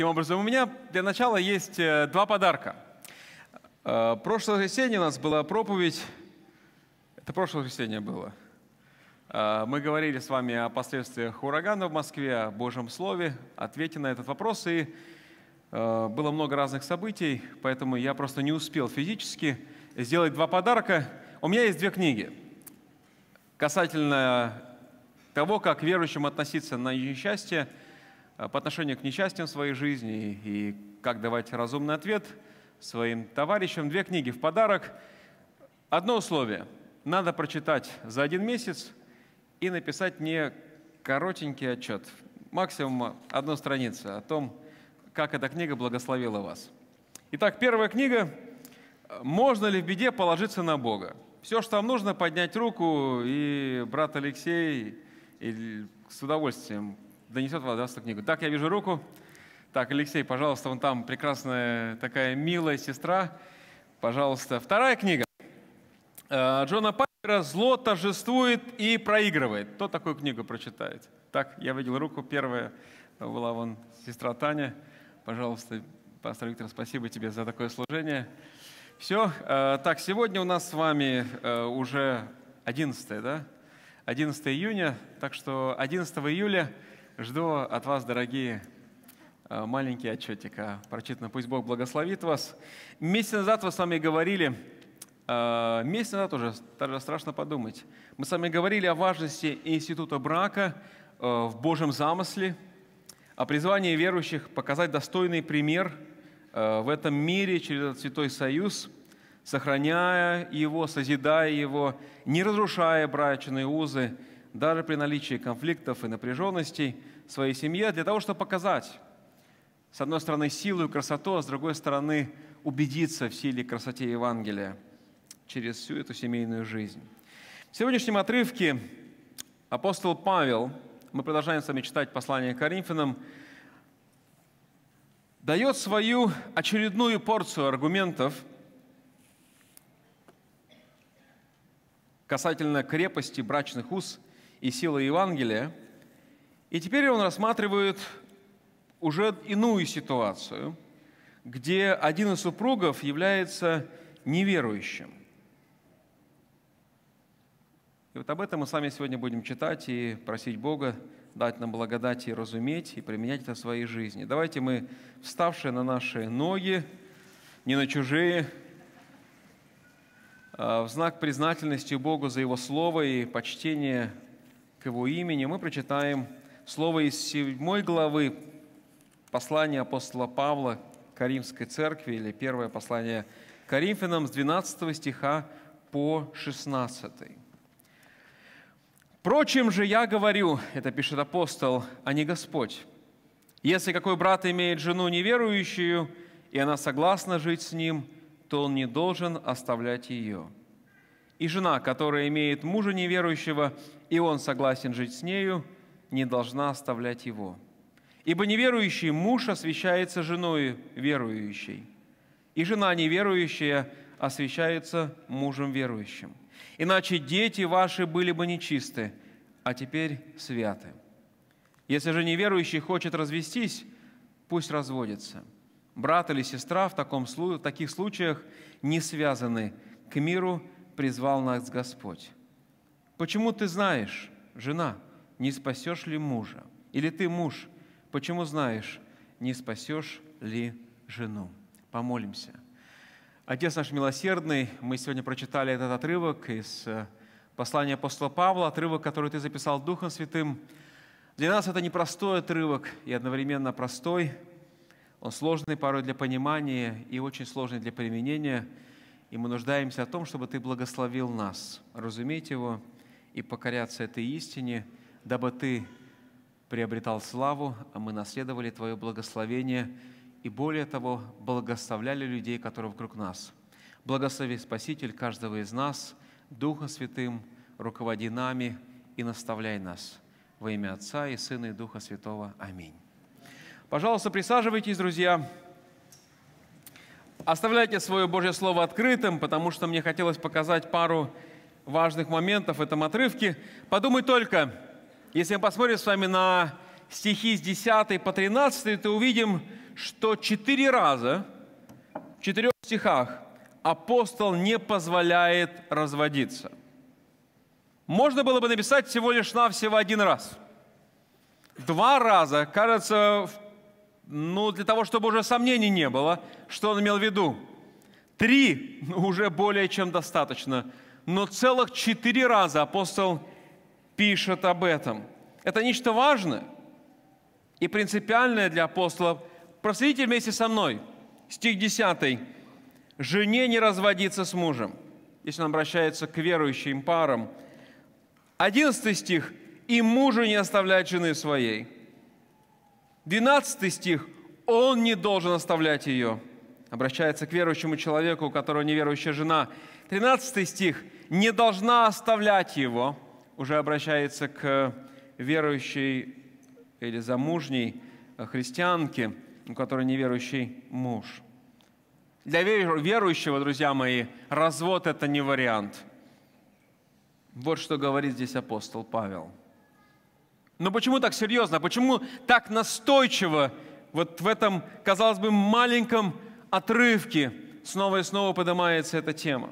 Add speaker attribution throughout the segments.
Speaker 1: таким образом. У меня для начала есть э, два подарка. Э, прошлое воскресенье у нас была проповедь. Это прошлое воскресенье было. Э, мы говорили с вами о последствиях урагана в Москве, о Божьем Слове, ответе на этот вопрос. И было много разных событий, поэтому я просто не успел физически сделать два подарка. У меня есть две книги касательно того, как верующим относиться на несчастье – Э, по отношению к несчастьям в своей жизни и как давать разумный ответ своим товарищам. Две книги в подарок. Одно условие. Надо прочитать за один месяц и написать мне коротенький отчет. Максимум одну страницу о том, как эта книга благословила вас. Итак, первая книга «Можно ли в беде положиться на Бога?» Все, что вам нужно, поднять руку, и брат Алексей и с удовольствием донесет вас эту книгу. Так, я вижу руку. Так, Алексей, пожалуйста, вон там прекрасная такая милая сестра. Пожалуйста, вторая книга. Э, Джона Пайпера «Зло торжествует и проигрывает». Кто такую книгу прочитает? Так, я видел руку. Первая была вон сестра Таня. Пожалуйста, пастор Виктор, спасибо тебе за такое служение. Все. Э, так, сегодня у нас с вами э, уже 11, да? 11 июня, так что 11 июля – Жду от вас, дорогие, э, маленький отчетик. Прочитано. Пусть Бог благословит вас. Месяц назад вы с вами говорили, э, месяц назад уже, даже страшно подумать, мы с вами говорили о важности института брака э, в Божьем замысле, о призвании верующих показать достойный пример в этом мире через этот Святой Союз, сохраняя его, созидая его, не разрушая брачные узы – даже при наличии конфликтов и напряженностей в своей семье, для того, чтобы показать, с одной стороны, силу и красоту, а с другой стороны, убедиться в силе и красоте Евангелия через всю эту семейную жизнь. В сегодняшнем отрывке апостол Павел, мы продолжаем с вами читать послание к Коринфянам, дает свою очередную порцию аргументов касательно крепости брачных уз и силой Евангелия. И теперь он рассматривает уже иную ситуацию, где один из супругов является неверующим. И вот об этом мы с вами сегодня будем читать и просить Бога дать нам благодать и разуметь, и применять это в своей жизни. Давайте мы, вставшие на наши ноги, не на чужие, а, в знак признательности Богу за Его Слово и почтение к Его имени, мы прочитаем слово из 7 главы послания апостола Павла к Римской церкви, или первое послание к Коринфянам с 12 стиха по 16. «Впрочем же я говорю, — это пишет апостол, — а не Господь, если какой брат имеет жену неверующую, и она согласна жить с ним, то он не должен оставлять ее. И жена, которая имеет мужа неверующего, и он согласен жить с нею, не должна оставлять его. Ибо неверующий муж освещается женой верующей, и жена неверующая освещается мужем верующим. Иначе дети ваши были бы нечисты, а теперь святы. Если же неверующий хочет развестись, пусть разводится. Брат или сестра в, таком, в таких случаях не связаны. К миру призвал нас Господь. Почему ты знаешь, жена, не спасешь ли мужа? Или ты муж, почему знаешь, не спасешь ли жену? Помолимся. Отец наш милосердный, мы сегодня прочитали этот отрывок из э, послания апостола Павла, отрывок, который ты записал Духом Святым. Для нас это непростой отрывок и одновременно простой. Он сложный порой для понимания и очень сложный для применения. И мы нуждаемся о том, чтобы ты благословил нас, разуметь его – и покоряться этой истине, дабы Ты приобретал славу, а мы наследовали Твое благословение и, более того, благословляли людей, которые вокруг нас. Благослови, Спаситель, каждого из нас, Духа Святым, руководи нами и наставляй нас. Во имя Отца и Сына и Духа Святого. Аминь. Пожалуйста, присаживайтесь, друзья. Оставляйте свое Божье Слово открытым, потому что мне хотелось показать пару важных моментов в этом отрывке. Подумай только, если мы посмотрим с вами на стихи с 10 по 13, то увидим, что четыре раза в четырех стихах апостол не позволяет разводиться. Можно было бы написать всего лишь навсего один раз. Два раза, кажется, ну, для того, чтобы уже сомнений не было, что он имел в виду. Три ну, уже более чем достаточно но целых четыре раза апостол пишет об этом. Это нечто важное и принципиальное для апостолов. Проследите вместе со мной. Стих 10. «Жене не разводиться с мужем». Если он обращается к верующим парам. 11 стих. «И мужа не оставлять жены своей». 12 стих. «Он не должен оставлять ее» обращается к верующему человеку, у которого неверующая жена. 13 стих. «Не должна оставлять его», уже обращается к верующей или замужней э, христианке, у которой неверующий муж. Для верующего, друзья мои, развод – это не вариант. Вот что говорит здесь апостол Павел. Но почему так серьезно? Почему так настойчиво вот в этом, казалось бы, маленьком отрывки снова и снова поднимается эта тема.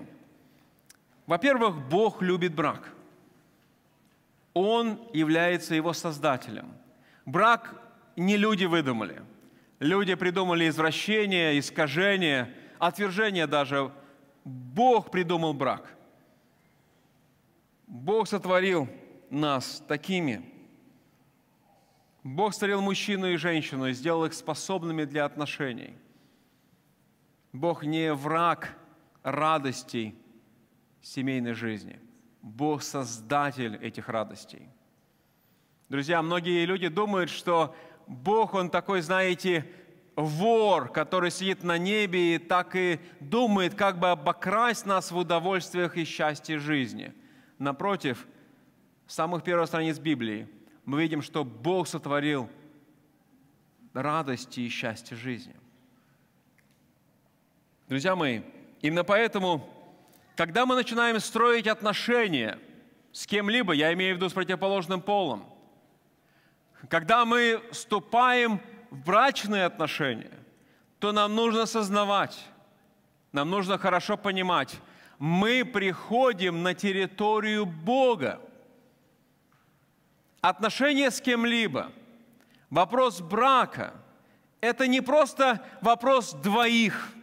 Speaker 1: Во-первых, Бог любит брак. Он является его создателем. Брак не люди выдумали. Люди придумали извращение, искажение, отвержение даже. Бог придумал брак. Бог сотворил нас такими. Бог сотворил мужчину и женщину и сделал их способными для отношений – Бог не враг радостей семейной жизни. Бог создатель этих радостей. Друзья, многие люди думают, что Бог, Он такой, знаете, вор, который сидит на небе и так и думает, как бы обокрасть нас в удовольствиях и счастье жизни. Напротив, с самых первых страниц Библии мы видим, что Бог сотворил радости и счастье жизни – Друзья мои, именно поэтому, когда мы начинаем строить отношения с кем-либо, я имею в виду с противоположным полом, когда мы вступаем в брачные отношения, то нам нужно осознавать, нам нужно хорошо понимать, мы приходим на территорию Бога. Отношения с кем-либо, вопрос брака – это не просто вопрос двоих –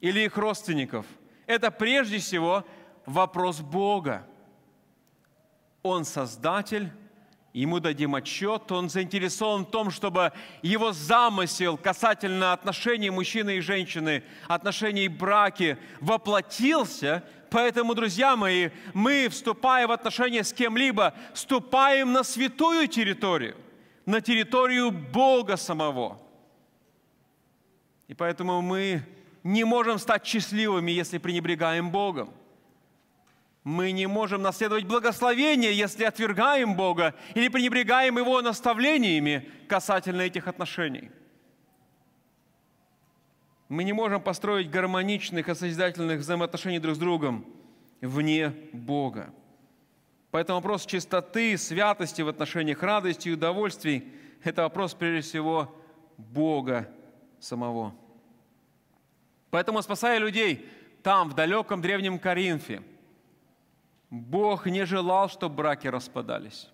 Speaker 1: или их родственников. Это прежде всего вопрос Бога. Он создатель, ему дадим отчет, он заинтересован в том, чтобы его замысел касательно отношений мужчины и женщины, отношений браки воплотился. Поэтому, друзья мои, мы, вступая в отношения с кем-либо, вступаем на святую территорию, на территорию Бога самого. И поэтому мы не можем стать счастливыми, если пренебрегаем Богом. Мы не можем наследовать благословение, если отвергаем Бога или пренебрегаем Его наставлениями касательно этих отношений. Мы не можем построить гармоничных и созидательных взаимоотношений друг с другом вне Бога. Поэтому вопрос чистоты, святости в отношениях, радости и удовольствий – это вопрос, прежде всего, Бога самого. Поэтому, спасая людей там, в далеком древнем Коринфе, Бог не желал, чтобы браки распадались.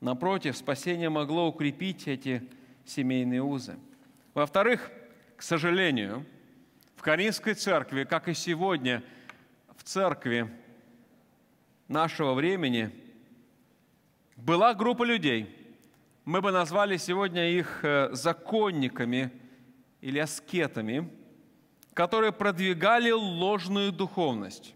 Speaker 1: Напротив, спасение могло укрепить эти семейные узы. Во-вторых, к сожалению, в Каринской церкви, как и сегодня в церкви нашего времени, была группа людей. Мы бы назвали сегодня их э, законниками или аскетами – которые продвигали ложную духовность.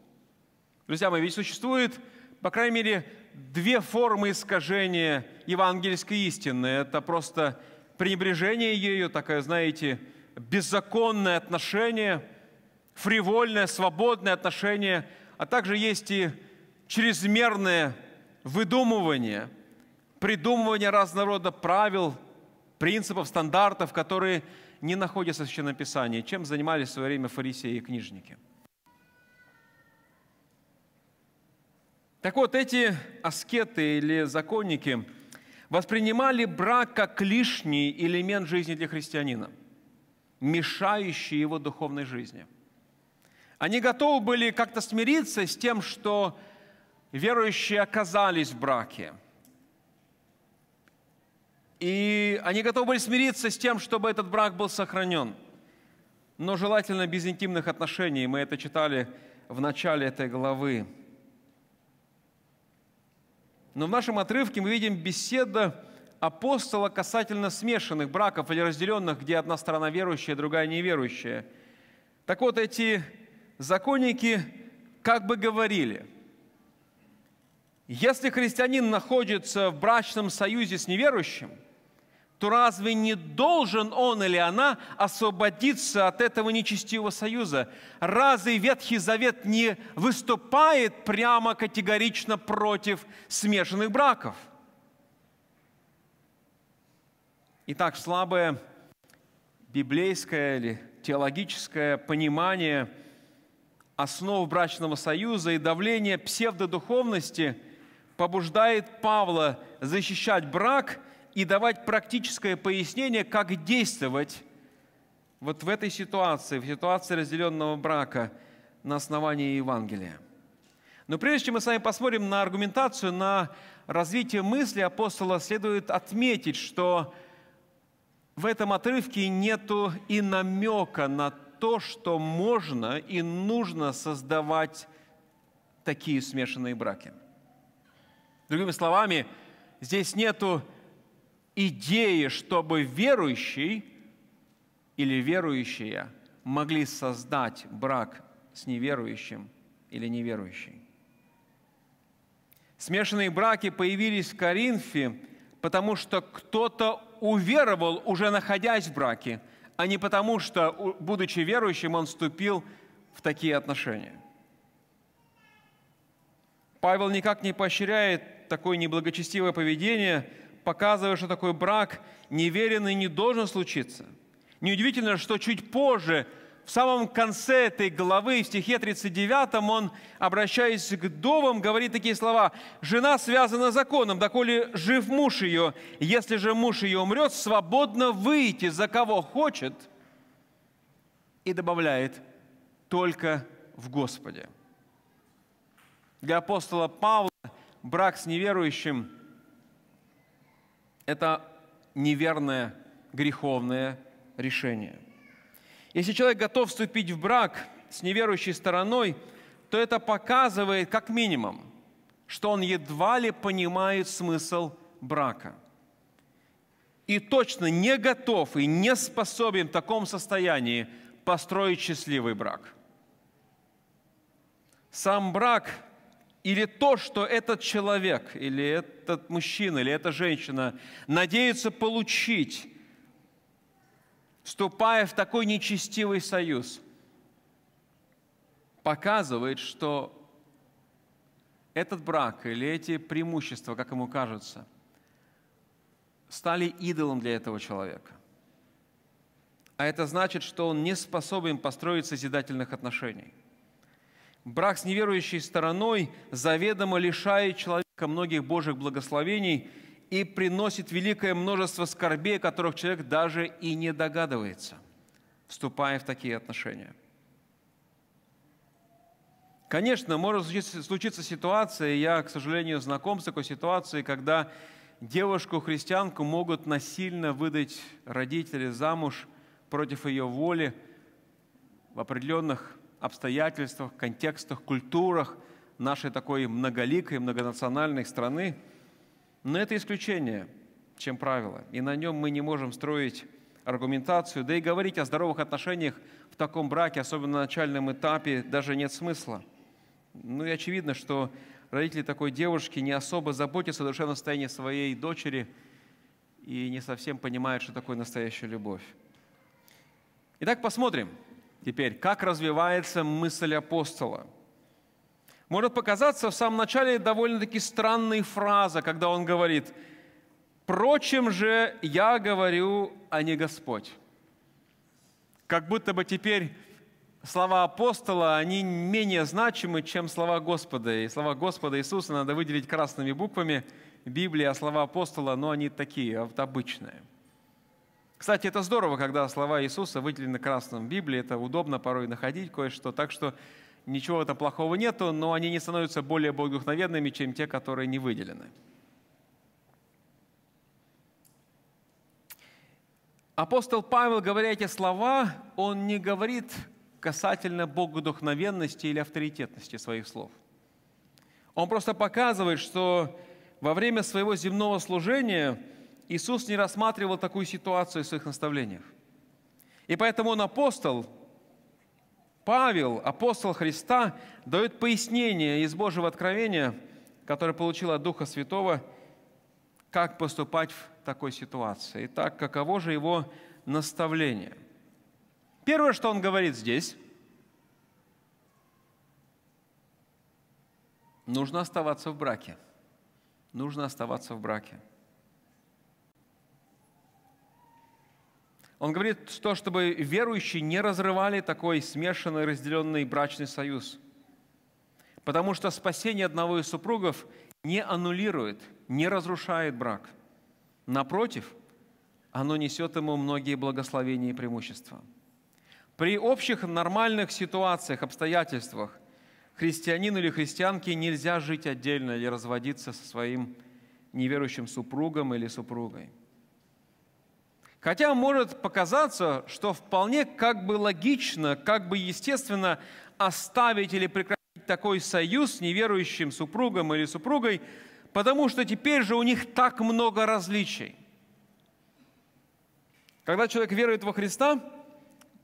Speaker 1: Друзья мои, ведь существует, по крайней мере, две формы искажения евангельской истины. Это просто пренебрежение ею, такое, знаете, беззаконное отношение, фривольное, свободное отношение, а также есть и чрезмерное выдумывание, придумывание разного рода правил, принципов, стандартов, которые не находятся в Священном Писании, чем занимались в свое время фарисеи и книжники. Так вот, эти аскеты или законники воспринимали брак как лишний элемент жизни для христианина, мешающий его духовной жизни. Они готовы были как-то смириться с тем, что верующие оказались в браке – и они готовы были смириться с тем, чтобы этот брак был сохранен. Но желательно без интимных отношений. Мы это читали в начале этой главы. Но в нашем отрывке мы видим беседу апостола касательно смешанных браков или разделенных, где одна сторона верующая, другая неверующая. Так вот, эти законники как бы говорили, если христианин находится в брачном союзе с неверующим – то разве не должен он или она освободиться от этого нечестивого союза? Разве Ветхий Завет не выступает прямо категорично против смешанных браков? Итак, слабое библейское или теологическое понимание основ брачного союза и давление псевдодуховности побуждает Павла защищать брак – и давать практическое пояснение, как действовать вот в этой ситуации, в ситуации разделенного брака на основании Евангелия. Но прежде чем мы с вами посмотрим на аргументацию, на развитие мысли апостола, следует отметить, что в этом отрывке нету и намека на то, что можно и нужно создавать такие смешанные браки. Другими словами, здесь нету идеи, чтобы верующий или верующие могли создать брак с неверующим или неверующей. Смешанные браки появились в Коринфе, потому что кто-то уверовал, уже находясь в браке, а не потому что, будучи верующим, он вступил в такие отношения. Павел никак не поощряет такое неблагочестивое поведение – показывая, что такой брак неверенный не должен случиться. Неудивительно, что чуть позже, в самом конце этой главы, в стихе 39, он, обращаясь к довам, говорит такие слова. «Жена связана законом, доколе жив муж ее. Если же муж ее умрет, свободно выйти за кого хочет». И добавляет «только в Господе». Для апостола Павла брак с неверующим – это неверное, греховное решение. Если человек готов вступить в брак с неверующей стороной, то это показывает, как минимум, что он едва ли понимает смысл брака. И точно не готов и не способен в таком состоянии построить счастливый брак. Сам брак или то, что этот человек, или этот мужчина, или эта женщина надеется получить, вступая в такой нечестивый союз, показывает, что этот брак или эти преимущества, как ему кажется, стали идолом для этого человека. А это значит, что он не способен построить созидательных отношений – Брак с неверующей стороной заведомо лишает человека многих Божьих благословений и приносит великое множество скорбей, о которых человек даже и не догадывается, вступая в такие отношения. Конечно, может случиться ситуация, я, к сожалению, знаком с такой ситуацией, когда девушку-христианку могут насильно выдать родители замуж против ее воли в определенных обстоятельствах, контекстах, культурах нашей такой многоликой, многонациональной страны. Но это исключение, чем правило. И на нем мы не можем строить аргументацию, да и говорить о здоровых отношениях в таком браке, особенно на начальном этапе, даже нет смысла. Ну и очевидно, что родители такой девушки не особо заботятся о душевном состоянии своей дочери и не совсем понимают, что такое настоящая любовь. Итак, посмотрим – Теперь, как развивается мысль апостола? Может показаться в самом начале довольно-таки странная фраза, когда он говорит, «Прочим же я говорю, а не Господь». Как будто бы теперь слова апостола, они менее значимы, чем слова Господа. И слова Господа Иисуса надо выделить красными буквами Библии, а слова апостола, ну, они такие, обычные – кстати, это здорово, когда слова Иисуса выделены красным в Библии. Это удобно порой находить кое-что. Так что ничего в этом плохого нету, но они не становятся более богодухновенными, чем те, которые не выделены. Апостол Павел, говоря эти слова, он не говорит касательно богодухновенности или авторитетности своих слов. Он просто показывает, что во время своего земного служения – Иисус не рассматривал такую ситуацию в своих наставлениях. И поэтому он апостол, Павел, апостол Христа, дает пояснение из Божьего откровения, которое получил от Духа Святого, как поступать в такой ситуации. Итак, каково же его наставление? Первое, что он говорит здесь, нужно оставаться в браке. Нужно оставаться в браке. Он говорит, что чтобы верующие не разрывали такой смешанный, разделенный брачный союз. Потому что спасение одного из супругов не аннулирует, не разрушает брак. Напротив, оно несет ему многие благословения и преимущества. При общих нормальных ситуациях, обстоятельствах христианин или христианке нельзя жить отдельно или разводиться со своим неверующим супругом или супругой – Хотя может показаться, что вполне как бы логично, как бы естественно оставить или прекратить такой союз с неверующим супругом или супругой, потому что теперь же у них так много различий. Когда человек верует во Христа,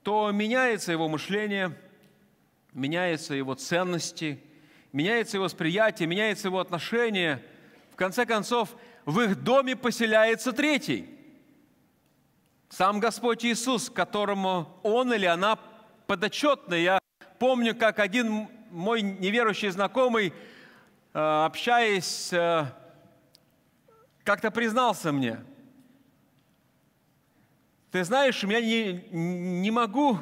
Speaker 1: то меняется его мышление, меняются его ценности, меняется его восприятие, меняется его отношение. В конце концов, в их доме поселяется третий – сам Господь Иисус, которому он или она подотчетны. Я помню, как один мой неверующий знакомый, э, общаясь, э, как-то признался мне, ты знаешь, я не, не могу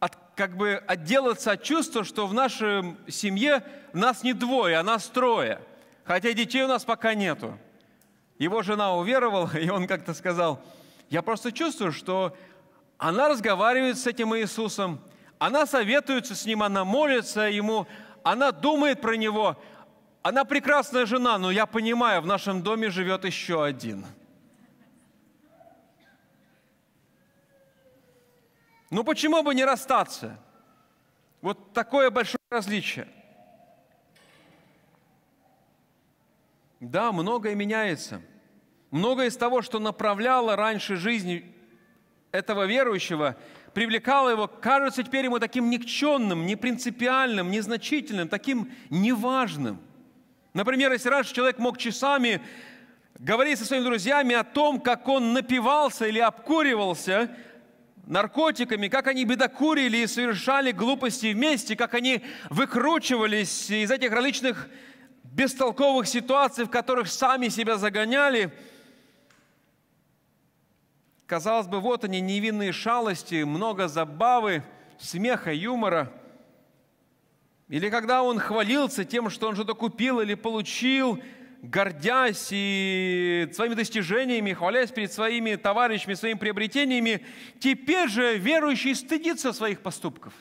Speaker 1: от, как бы отделаться от чувства, что в нашей семье нас не двое, а нас трое. Хотя детей у нас пока нету. Его жена уверовала, и он как-то сказал – я просто чувствую, что она разговаривает с этим Иисусом, она советуется с ним, она молится ему, она думает про него. Она прекрасная жена, но я понимаю, в нашем доме живет еще один. Ну почему бы не расстаться? Вот такое большое различие. Да, многое меняется – Многое из того, что направляло раньше жизнь этого верующего, привлекало его, кажется теперь ему таким никченным, непринципиальным, незначительным, таким неважным. Например, если раньше человек мог часами говорить со своими друзьями о том, как он напивался или обкуривался наркотиками, как они бедокурили и совершали глупости вместе, как они выкручивались из этих различных бестолковых ситуаций, в которых сами себя загоняли – Казалось бы, вот они, невинные шалости, много забавы, смеха, юмора. Или когда он хвалился тем, что он что-то купил или получил, гордясь и своими достижениями, хвалясь перед своими товарищами, своими приобретениями, теперь же верующий стыдится своих поступков,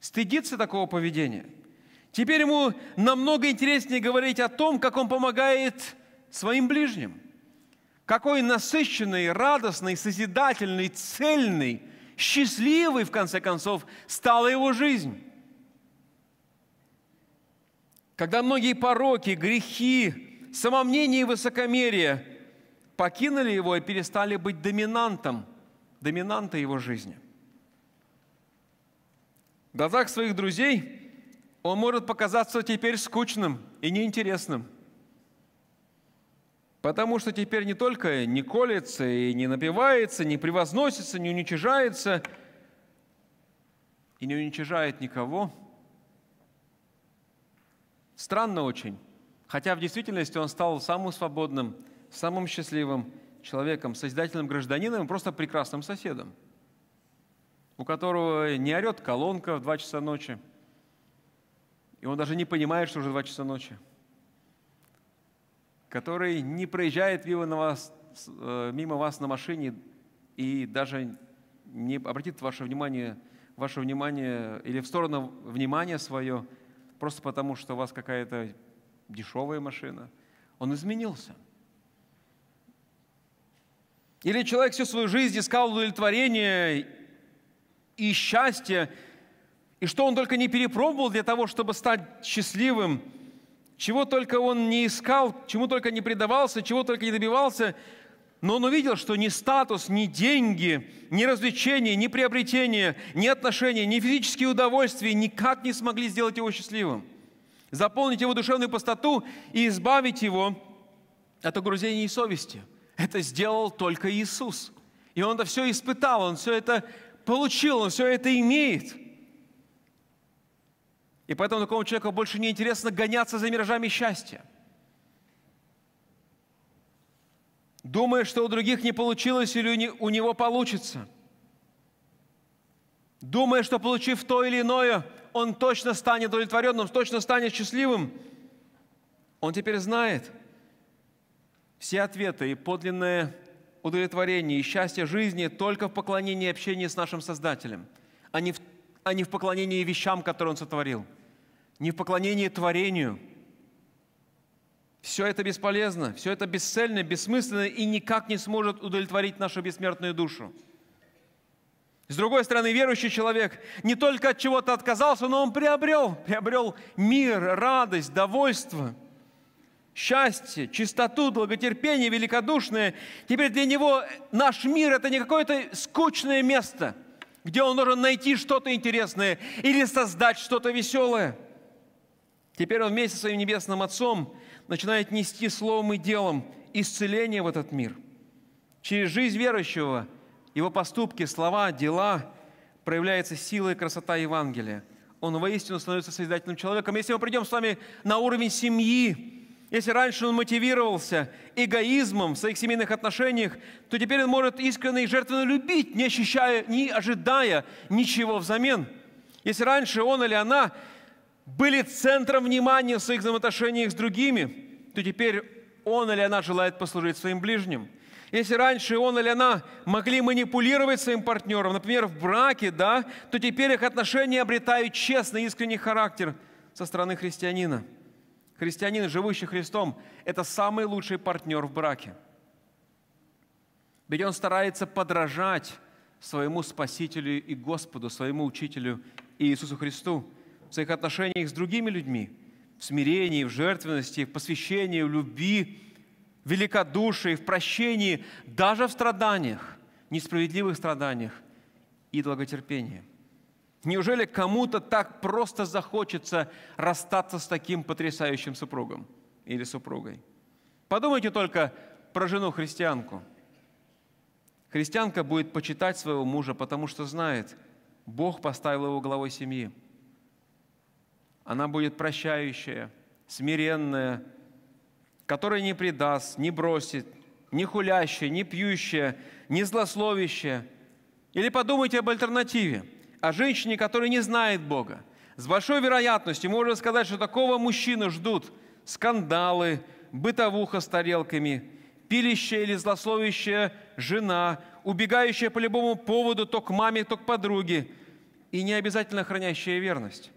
Speaker 1: стыдится такого поведения. Теперь ему намного интереснее говорить о том, как он помогает своим ближним – какой насыщенный, радостный, созидательный, цельный, счастливый, в конце концов, стала его жизнь. Когда многие пороки, грехи, самомнение и высокомерие покинули его и перестали быть доминантом, доминанта его жизни. В глазах своих друзей он может показаться теперь скучным и неинтересным – Потому что теперь не только не колется и не напивается, не превозносится, не уничижается и не уничижает никого. Странно очень. Хотя в действительности он стал самым свободным, самым счастливым человеком, созидательным гражданином и просто прекрасным соседом, у которого не орет колонка в 2 часа ночи, и он даже не понимает, что уже 2 часа ночи – который не проезжает мимо, на вас, э, мимо вас на машине и даже не обратит ваше внимание, ваше внимание или в сторону внимания свое, просто потому что у вас какая-то дешевая машина. Он изменился. Или человек всю свою жизнь искал удовлетворение и счастье, и что он только не перепробовал для того, чтобы стать счастливым – чего только он не искал, чему только не предавался, чего только не добивался, но он увидел, что ни статус, ни деньги, ни развлечения, ни приобретения, ни отношения, ни физические удовольствия никак не смогли сделать его счастливым, заполнить его душевную пустоту и избавить его от огрузений и совести. Это сделал только Иисус. И он это все испытал, он все это получил, он все это имеет – и поэтому такому человеку больше не интересно гоняться за миражами счастья. Думая, что у других не получилось или у него получится. Думая, что получив то или иное, он точно станет удовлетворенным, точно станет счастливым. Он теперь знает все ответы и подлинное удовлетворение и счастье жизни только в поклонении и общении с нашим Создателем, а не в, а не в поклонении вещам, которые Он сотворил – не в поклонении творению. Все это бесполезно, все это бесцельно, бессмысленно и никак не сможет удовлетворить нашу бессмертную душу. С другой стороны, верующий человек не только от чего-то отказался, но он приобрел, приобрел мир, радость, довольство, счастье, чистоту, долготерпение, великодушное. Теперь для него наш мир – это не какое-то скучное место, где он должен найти что-то интересное или создать что-то веселое – Теперь он вместе со своим небесным Отцом начинает нести словом и делом исцеление в этот мир. Через жизнь верующего, его поступки, слова, дела проявляется сила и красота Евангелия. Он воистину становится созидательным человеком. Если мы придем с вами на уровень семьи, если раньше он мотивировался эгоизмом в своих семейных отношениях, то теперь он может искренне и жертвенно любить, не ощущая, не ожидая ничего взамен. Если раньше он или она были центром внимания в своих взаимоотношениях с другими, то теперь он или она желает послужить своим ближним. Если раньше он или она могли манипулировать своим партнером, например, в браке, да, то теперь их отношения обретают честный, искренний характер со стороны христианина. Христианин, живущий Христом, это самый лучший партнер в браке. Ведь он старается подражать своему Спасителю и Господу, своему Учителю Иисусу Христу – в своих отношениях с другими людьми, в смирении, в жертвенности, в посвящении, в любви, в великодушии, в прощении, даже в страданиях, несправедливых страданиях и долготерпении. Неужели кому-то так просто захочется расстаться с таким потрясающим супругом или супругой? Подумайте только про жену-христианку. Христианка будет почитать своего мужа, потому что знает, Бог поставил его главой семьи – она будет прощающая, смиренная, которая не предаст, не бросит, не хулящая, не пьющая, не злословящая. Или подумайте об альтернативе, о женщине, которая не знает Бога. С большой вероятностью можно сказать, что такого мужчину ждут скандалы, бытовуха с тарелками, пилищая или злословящая жена, убегающая по любому поводу то к маме, то к подруге, и не обязательно хранящая верность.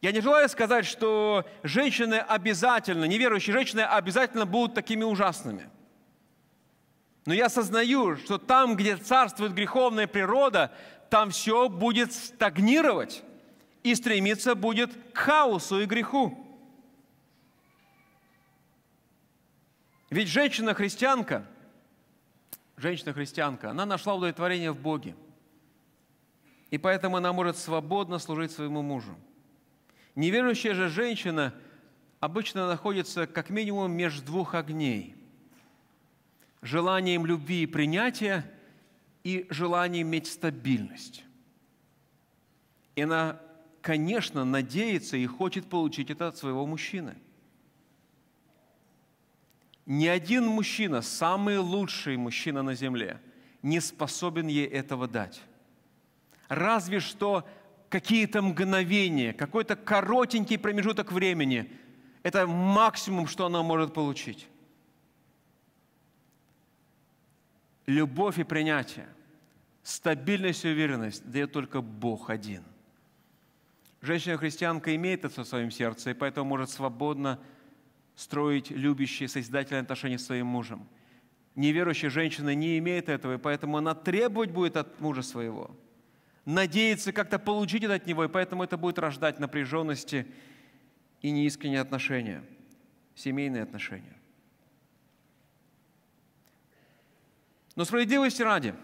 Speaker 1: Я не желаю сказать, что женщины обязательно, неверующие женщины обязательно будут такими ужасными. Но я осознаю, что там, где царствует греховная природа, там все будет стагнировать и стремиться будет к хаосу и греху. Ведь женщина-христианка, женщина-христианка, она нашла удовлетворение в Боге. И поэтому она может свободно служить своему мужу. Неверующая же женщина обычно находится как минимум между двух огней – желанием любви и принятия и желанием иметь стабильность. И она, конечно, надеется и хочет получить это от своего мужчины – ни один мужчина, самый лучший мужчина на земле, не способен ей этого дать. Разве что какие-то мгновения, какой-то коротенький промежуток времени. Это максимум, что она может получить. Любовь и принятие, стабильность и уверенность дает только Бог один. Женщина-христианка имеет это в своем сердце, и поэтому может свободно строить любящие, созидательные отношения с своим мужем. Неверующая женщина не имеет этого, и поэтому она требовать будет от мужа своего – надеется как-то получить это от него, и поэтому это будет рождать напряженности и неискренние отношения, семейные отношения. Но справедливости ради,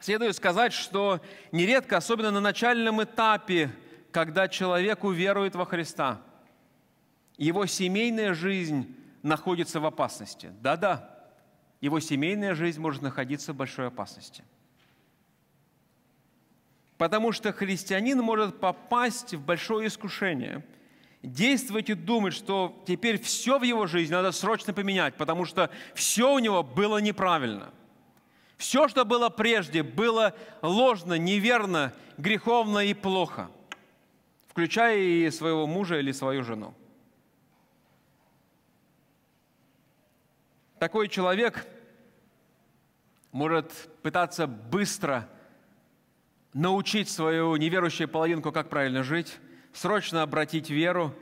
Speaker 1: следует сказать, что нередко, особенно на начальном этапе, когда человек уверует во Христа, его семейная жизнь находится в опасности. Да-да, его семейная жизнь может находиться в большой опасности потому что христианин может попасть в большое искушение, действовать и думать, что теперь все в его жизни надо срочно поменять, потому что все у него было неправильно. Все, что было прежде, было ложно, неверно, греховно и плохо, включая и своего мужа или свою жену. Такой человек может пытаться быстро научить свою неверующую половинку, как правильно жить, срочно обратить веру,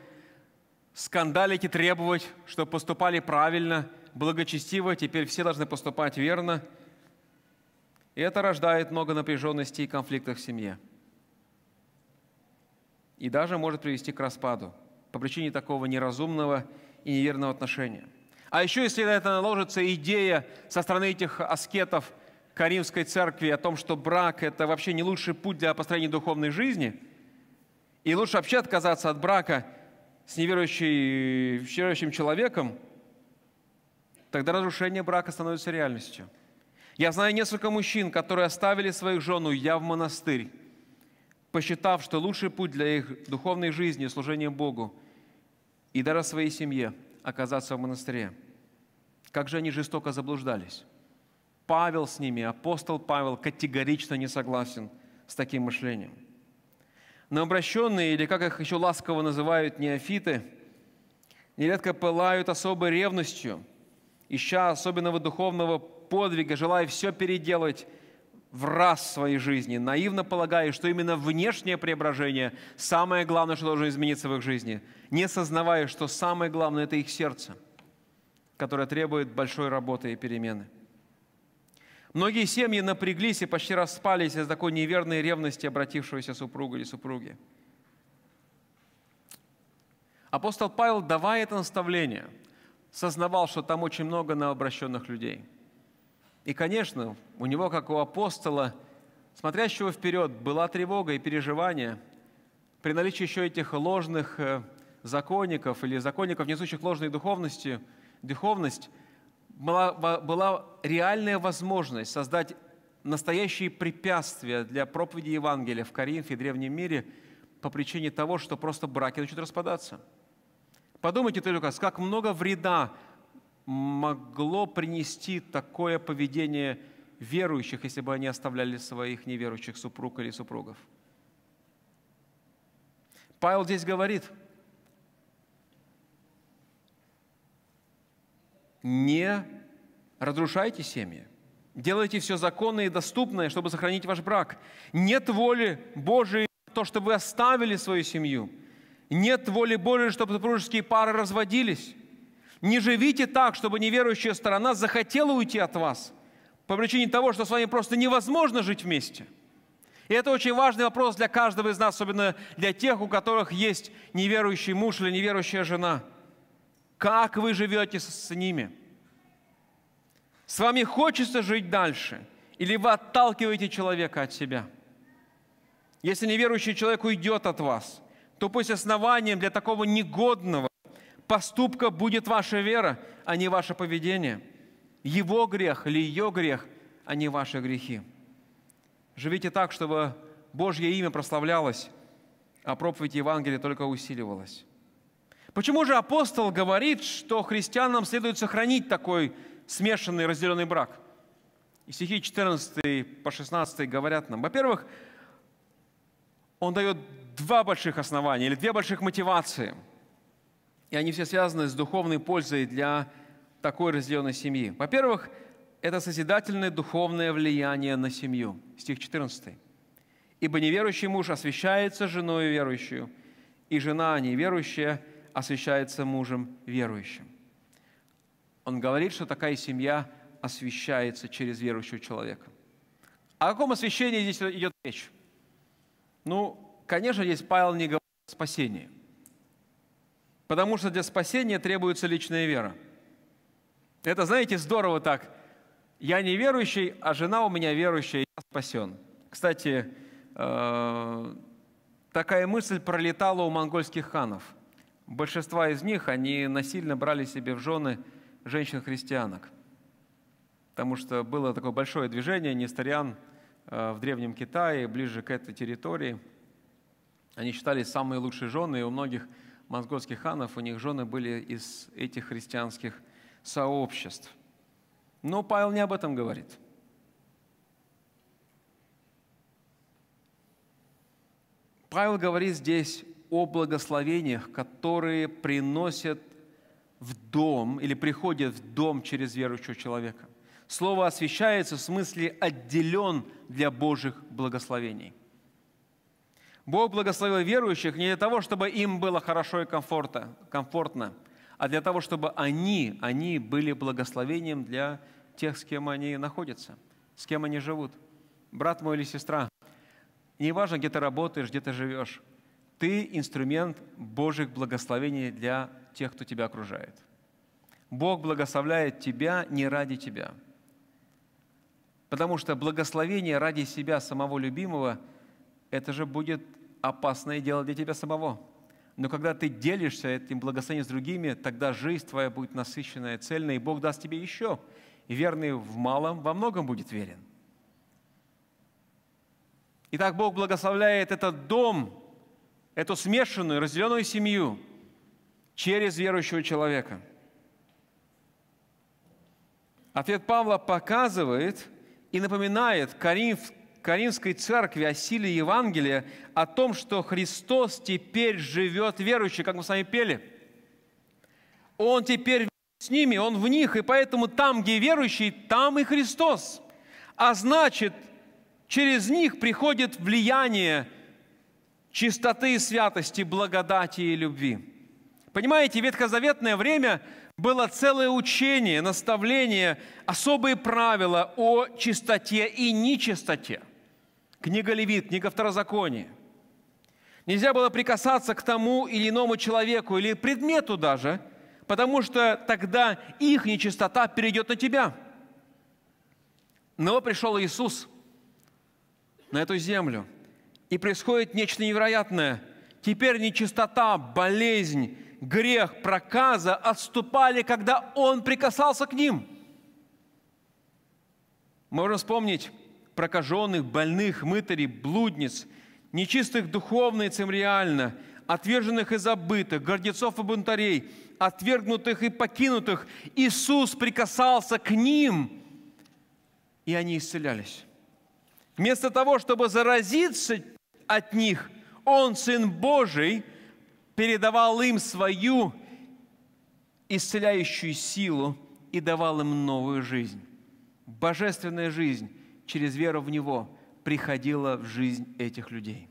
Speaker 1: скандалить и требовать, чтобы поступали правильно, благочестиво, теперь все должны поступать верно. И это рождает много напряженности и конфликтов в семье. И даже может привести к распаду по причине такого неразумного и неверного отношения. А еще, если на это наложится идея со стороны этих аскетов – Каримской церкви о том, что брак – это вообще не лучший путь для построения духовной жизни, и лучше вообще отказаться от брака с неверующим, человеком, тогда разрушение брака становится реальностью. Я знаю несколько мужчин, которые оставили свою жену, я в монастырь, посчитав, что лучший путь для их духовной жизни – служения Богу и даже своей семье – оказаться в монастыре. Как же они жестоко заблуждались. Павел с ними, апостол Павел категорично не согласен с таким мышлением. Но обращенные, или как их еще ласково называют неофиты, нередко пылают особой ревностью, ища особенного духовного подвига, желая все переделать в раз в своей жизни, наивно полагая, что именно внешнее преображение – самое главное, что должно измениться в их жизни, не сознавая, что самое главное – это их сердце, которое требует большой работы и перемены – Многие семьи напряглись и почти распались из такой неверной ревности обратившегося супруга или супруги. Апостол Павел, давая это наставление, сознавал, что там очень много новообращенных людей. И, конечно, у него, как у апостола, смотрящего вперед, была тревога и переживание при наличии еще этих ложных э, законников или законников, несущих ложной духовности, духовность – была, была реальная возможность создать настоящие препятствия для проповеди Евангелия в Коринфе и Древнем мире по причине того, что просто браки начнут распадаться. Подумайте только, как много вреда могло принести такое поведение верующих, если бы они оставляли своих неверующих супруг или супругов. Павел здесь говорит – не разрушайте семьи. Делайте все законное и доступное, чтобы сохранить ваш брак. Нет воли Божией на то, чтобы вы оставили свою семью. Нет воли Божией, чтобы супружеские пары разводились. Не живите так, чтобы неверующая сторона захотела уйти от вас по причине того, что с вами просто невозможно жить вместе. И это очень важный вопрос для каждого из нас, особенно для тех, у которых есть неверующий муж или неверующая жена – как вы живете с ними. С вами хочется жить дальше, или вы отталкиваете человека от себя. Если неверующий человек уйдет от вас, то пусть основанием для такого негодного поступка будет ваша вера, а не ваше поведение. Его грех или ее грех, а не ваши грехи. Живите так, чтобы Божье имя прославлялось, а проповедь Евангелия только усиливалась. Почему же апостол говорит, что христианам следует сохранить такой смешанный, разделенный брак? И стихи 14 по 16 говорят нам, во-первых, он дает два больших основания или две больших мотивации, и они все связаны с духовной пользой для такой разделенной семьи. Во-первых, это созидательное духовное влияние на семью. Стих 14. «Ибо неверующий муж освящается женой верующую, и жена неверующая – освящается мужем верующим. Он говорит, что такая семья освещается через верующего человека. О каком освящении здесь идет речь? Ну, конечно, здесь Павел не говорит о спасении. Потому что для спасения требуется личная вера. Это, знаете, здорово так. Я не верующий, а жена у меня верующая, я спасен. Кстати, э, такая мысль пролетала у монгольских ханов – большинства из них, они насильно брали себе в жены женщин-христианок. Потому что было такое большое движение нестариан э, в Древнем Китае, ближе к этой территории. Они считались самые лучшие жены, и у многих монгольских ханов у них жены были из этих христианских сообществ. Но Павел не об этом говорит. Павел говорит здесь о благословениях, которые приносят в дом или приходят в дом через верующего человека. Слово освящается в смысле отделен для Божьих благословений. Бог благословил верующих не для того, чтобы им было хорошо и комфортно, комфортно а для того, чтобы они, они были благословением для тех, с кем они находятся, с кем они живут. Брат мой или сестра, неважно, где ты работаешь, где ты живешь – ты инструмент Божьих благословений для тех, кто тебя окружает. Бог благословляет тебя не ради тебя. Потому что благословение ради себя самого любимого – это же будет опасное дело для тебя самого. Но когда ты делишься этим благословением с другими, тогда жизнь твоя будет насыщенная, цельная, и Бог даст тебе еще. И верный в малом во многом будет верен. Итак, Бог благословляет этот дом, эту смешанную, разделенную семью через верующего человека. Ответ Павла показывает и напоминает Коринф, Каримской церкви о силе Евангелия, о том, что Христос теперь живет верующий, как мы с вами пели. Он теперь с ними, Он в них, и поэтому там, где верующий, там и Христос. А значит, через них приходит влияние – чистоты, и святости, благодати и любви. Понимаете, ветхозаветное время было целое учение, наставление, особые правила о чистоте и нечистоте. Книга Левит, книга Второзакония. Нельзя было прикасаться к тому или иному человеку или предмету даже, потому что тогда их нечистота перейдет на тебя. Но пришел Иисус на эту землю – и происходит нечто невероятное. Теперь нечистота, болезнь, грех, проказа отступали, когда он прикасался к ним. Можно вспомнить прокаженных, больных, мытарей, блудниц, нечистых духовно и цемреально, отверженных и забытых, гордецов и бунтарей, отвергнутых и покинутых. Иисус прикасался к ним, и они исцелялись. Вместо того, чтобы заразиться от них. Он, Сын Божий, передавал им свою исцеляющую силу и давал им новую жизнь. Божественная жизнь через веру в Него приходила в жизнь этих людей.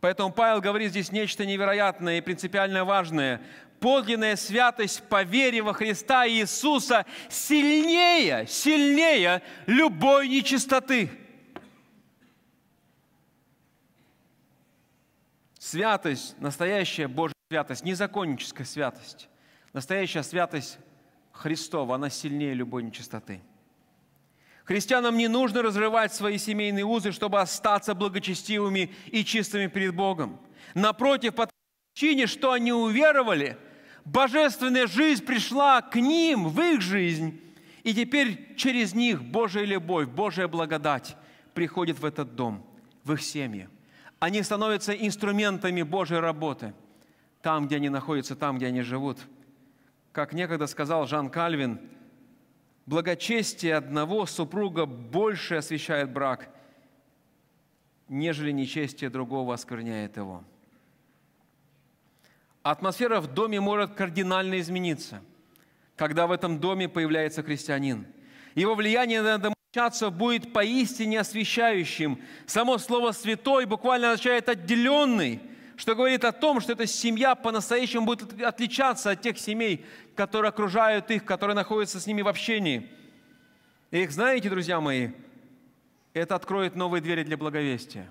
Speaker 1: Поэтому Павел говорит здесь нечто невероятное и принципиально важное. Подлинная святость по вере во Христа Иисуса сильнее, сильнее любой нечистоты – Святость, настоящая Божья святость, незаконническая святость. Настоящая святость Христова, она сильнее любой нечистоты. Христианам не нужно разрывать свои семейные узы, чтобы остаться благочестивыми и чистыми перед Богом. Напротив, по причине, что они уверовали, божественная жизнь пришла к ним, в их жизнь, и теперь через них Божья любовь, Божья благодать приходит в этот дом, в их семью. Они становятся инструментами Божьей работы. Там, где они находятся, там, где они живут. Как некогда сказал Жан Кальвин, благочестие одного супруга больше освещает брак, нежели нечестие другого оскверняет его. Атмосфера в доме может кардинально измениться, когда в этом доме появляется христианин. Его влияние на будет поистине освящающим. Само слово «святой» буквально означает «отделенный», что говорит о том, что эта семья по-настоящему будет отличаться от тех семей, которые окружают их, которые находятся с ними в общении. И их знаете, друзья мои, это откроет новые двери для благовестия.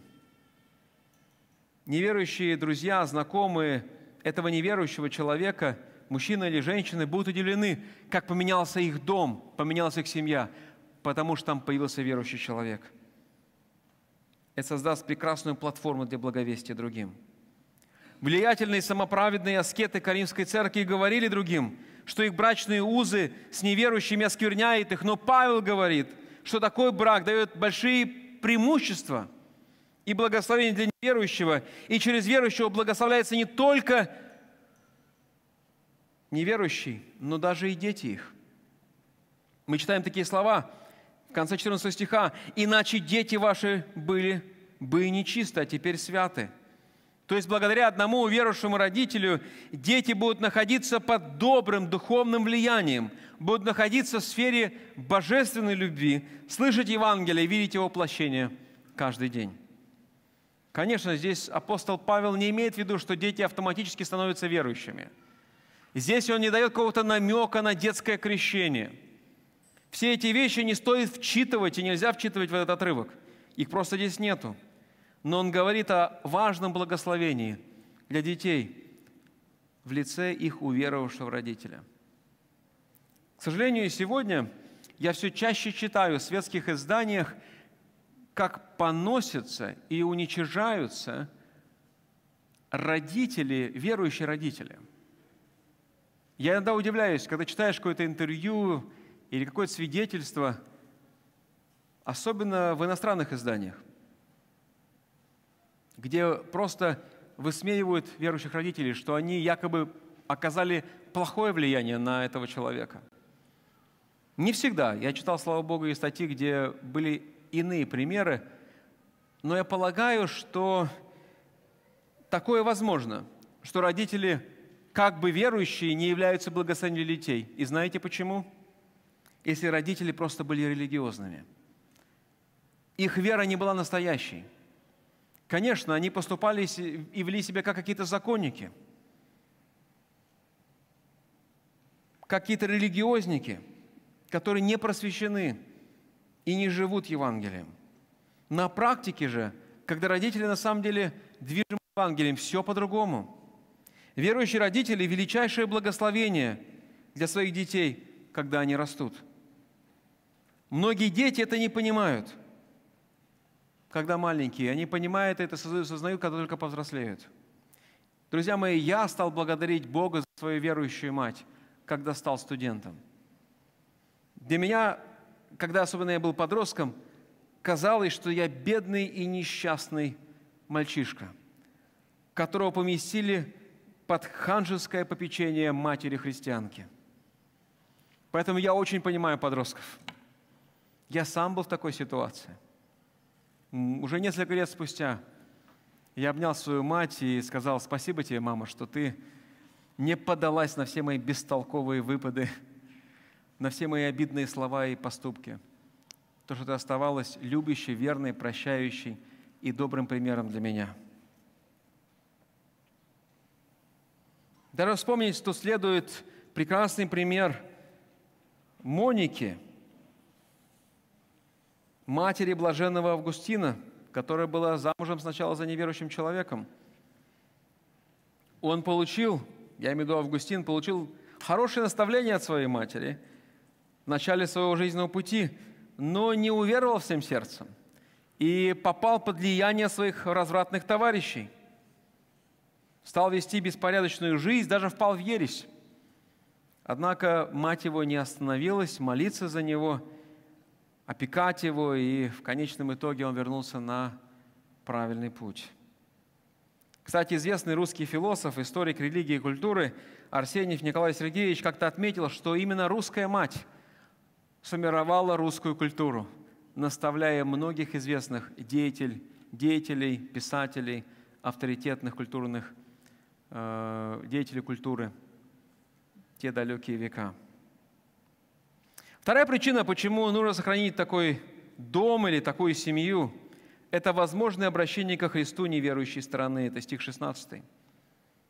Speaker 1: Неверующие друзья, знакомые этого неверующего человека, мужчины или женщины, будут удивлены, как поменялся их дом, поменялась их семья – потому что там появился верующий человек. Это создаст прекрасную платформу для благовестия другим. Влиятельные самоправедные аскеты Каримской церкви говорили другим, что их брачные узы с неверующими оскверняют их, но Павел говорит, что такой брак дает большие преимущества и благословение для неверующего, и через верующего благословляется не только неверующий, но даже и дети их. Мы читаем такие слова – в конце 14 стиха, «Иначе дети ваши были бы нечисты, а теперь святы». То есть благодаря одному верующему родителю дети будут находиться под добрым духовным влиянием, будут находиться в сфере божественной любви, слышать Евангелие, видеть его воплощение каждый день. Конечно, здесь апостол Павел не имеет в виду, что дети автоматически становятся верующими. Здесь он не дает какого-то намека на детское крещение – все эти вещи не стоит вчитывать, и нельзя вчитывать в этот отрывок. Их просто здесь нету. Но он говорит о важном благословении для детей в лице их уверовавшего родителя. К сожалению, сегодня я все чаще читаю в светских изданиях, как поносятся и уничижаются родители, верующие родители. Я иногда удивляюсь, когда читаешь какое-то интервью или какое-то свидетельство, особенно в иностранных изданиях, где просто высмеивают верующих родителей, что они якобы оказали плохое влияние на этого человека. Не всегда. Я читал, слава Богу, и статьи, где были иные примеры, но я полагаю, что такое возможно, что родители, как бы верующие, не являются благословенными детей. И знаете почему? Почему? если родители просто были религиозными. Их вера не была настоящей. Конечно, они поступали и вели себя как какие-то законники, какие-то религиозники, которые не просвещены и не живут Евангелием. На практике же, когда родители на самом деле движимы Евангелием, все по-другому. Верующие родители – величайшее благословение для своих детей, когда они растут – Многие дети это не понимают, когда маленькие. Они понимают это, сознают, когда только повзрослеют. Друзья мои, я стал благодарить Бога за свою верующую мать, когда стал студентом. Для меня, когда особенно я был подростком, казалось, что я бедный и несчастный мальчишка, которого поместили под ханжеское попечение матери-христианки. Поэтому я очень понимаю подростков – я сам был в такой ситуации. Уже несколько лет спустя я обнял свою мать и сказал, спасибо тебе, мама, что ты не поддалась на все мои бестолковые выпады, на все мои обидные слова и поступки. То, что ты оставалась любящей, верной, прощающей и добрым примером для меня. Даже вспомнить, что следует прекрасный пример Моники – матери блаженного Августина, которая была замужем сначала за неверующим человеком. Он получил, я имею в виду Августин, получил хорошее наставление от своей матери в начале своего жизненного пути, но не уверовал всем сердцем и попал под влияние своих развратных товарищей. Стал вести беспорядочную жизнь, даже впал в ересь. Однако мать его не остановилась молиться за него – опекать его, и в конечном итоге он вернулся на правильный путь. Кстати, известный русский философ, историк религии и культуры Арсений Николай Сергеевич как-то отметил, что именно русская мать сформировала русскую культуру, наставляя многих известных деятель, деятелей, писателей, авторитетных культурных э, деятелей культуры те далекие века. Вторая причина, почему нужно сохранить такой дом или такую семью, это возможное обращение ко Христу неверующей стороны. Это стих 16.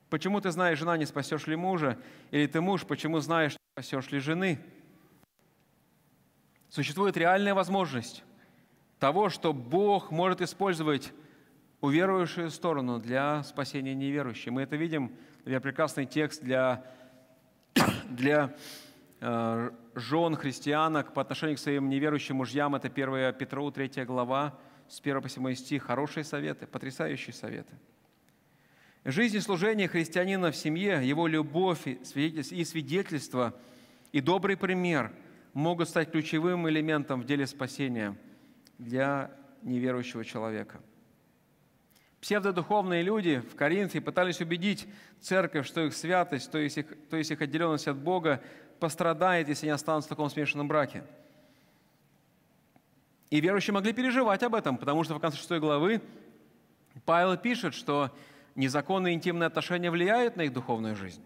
Speaker 1: Почему ты знаешь, жена, не спасешь ли мужа? Или ты муж, почему знаешь, не спасешь ли жены? Существует реальная возможность того, что Бог может использовать уверующую сторону для спасения неверующей. Мы это видим, для прекрасный текст для, для Э, жен христианок по отношению к своим неверующим мужьям. Это 1 Петру, 3 глава, с 1 по 7 стих. Хорошие советы, потрясающие советы. Жизнь и служение христианина в семье, его любовь и свидетельство, и добрый пример могут стать ключевым элементом в деле спасения для неверующего человека. Псевдодуховные люди в Коринфе пытались убедить церковь, что их святость, то есть их, то есть их отделенность от Бога, пострадает, если они останутся в таком смешанном браке. И верующие могли переживать об этом, потому что в конце 6 главы Павел пишет, что незаконные интимные отношения влияют на их духовную жизнь.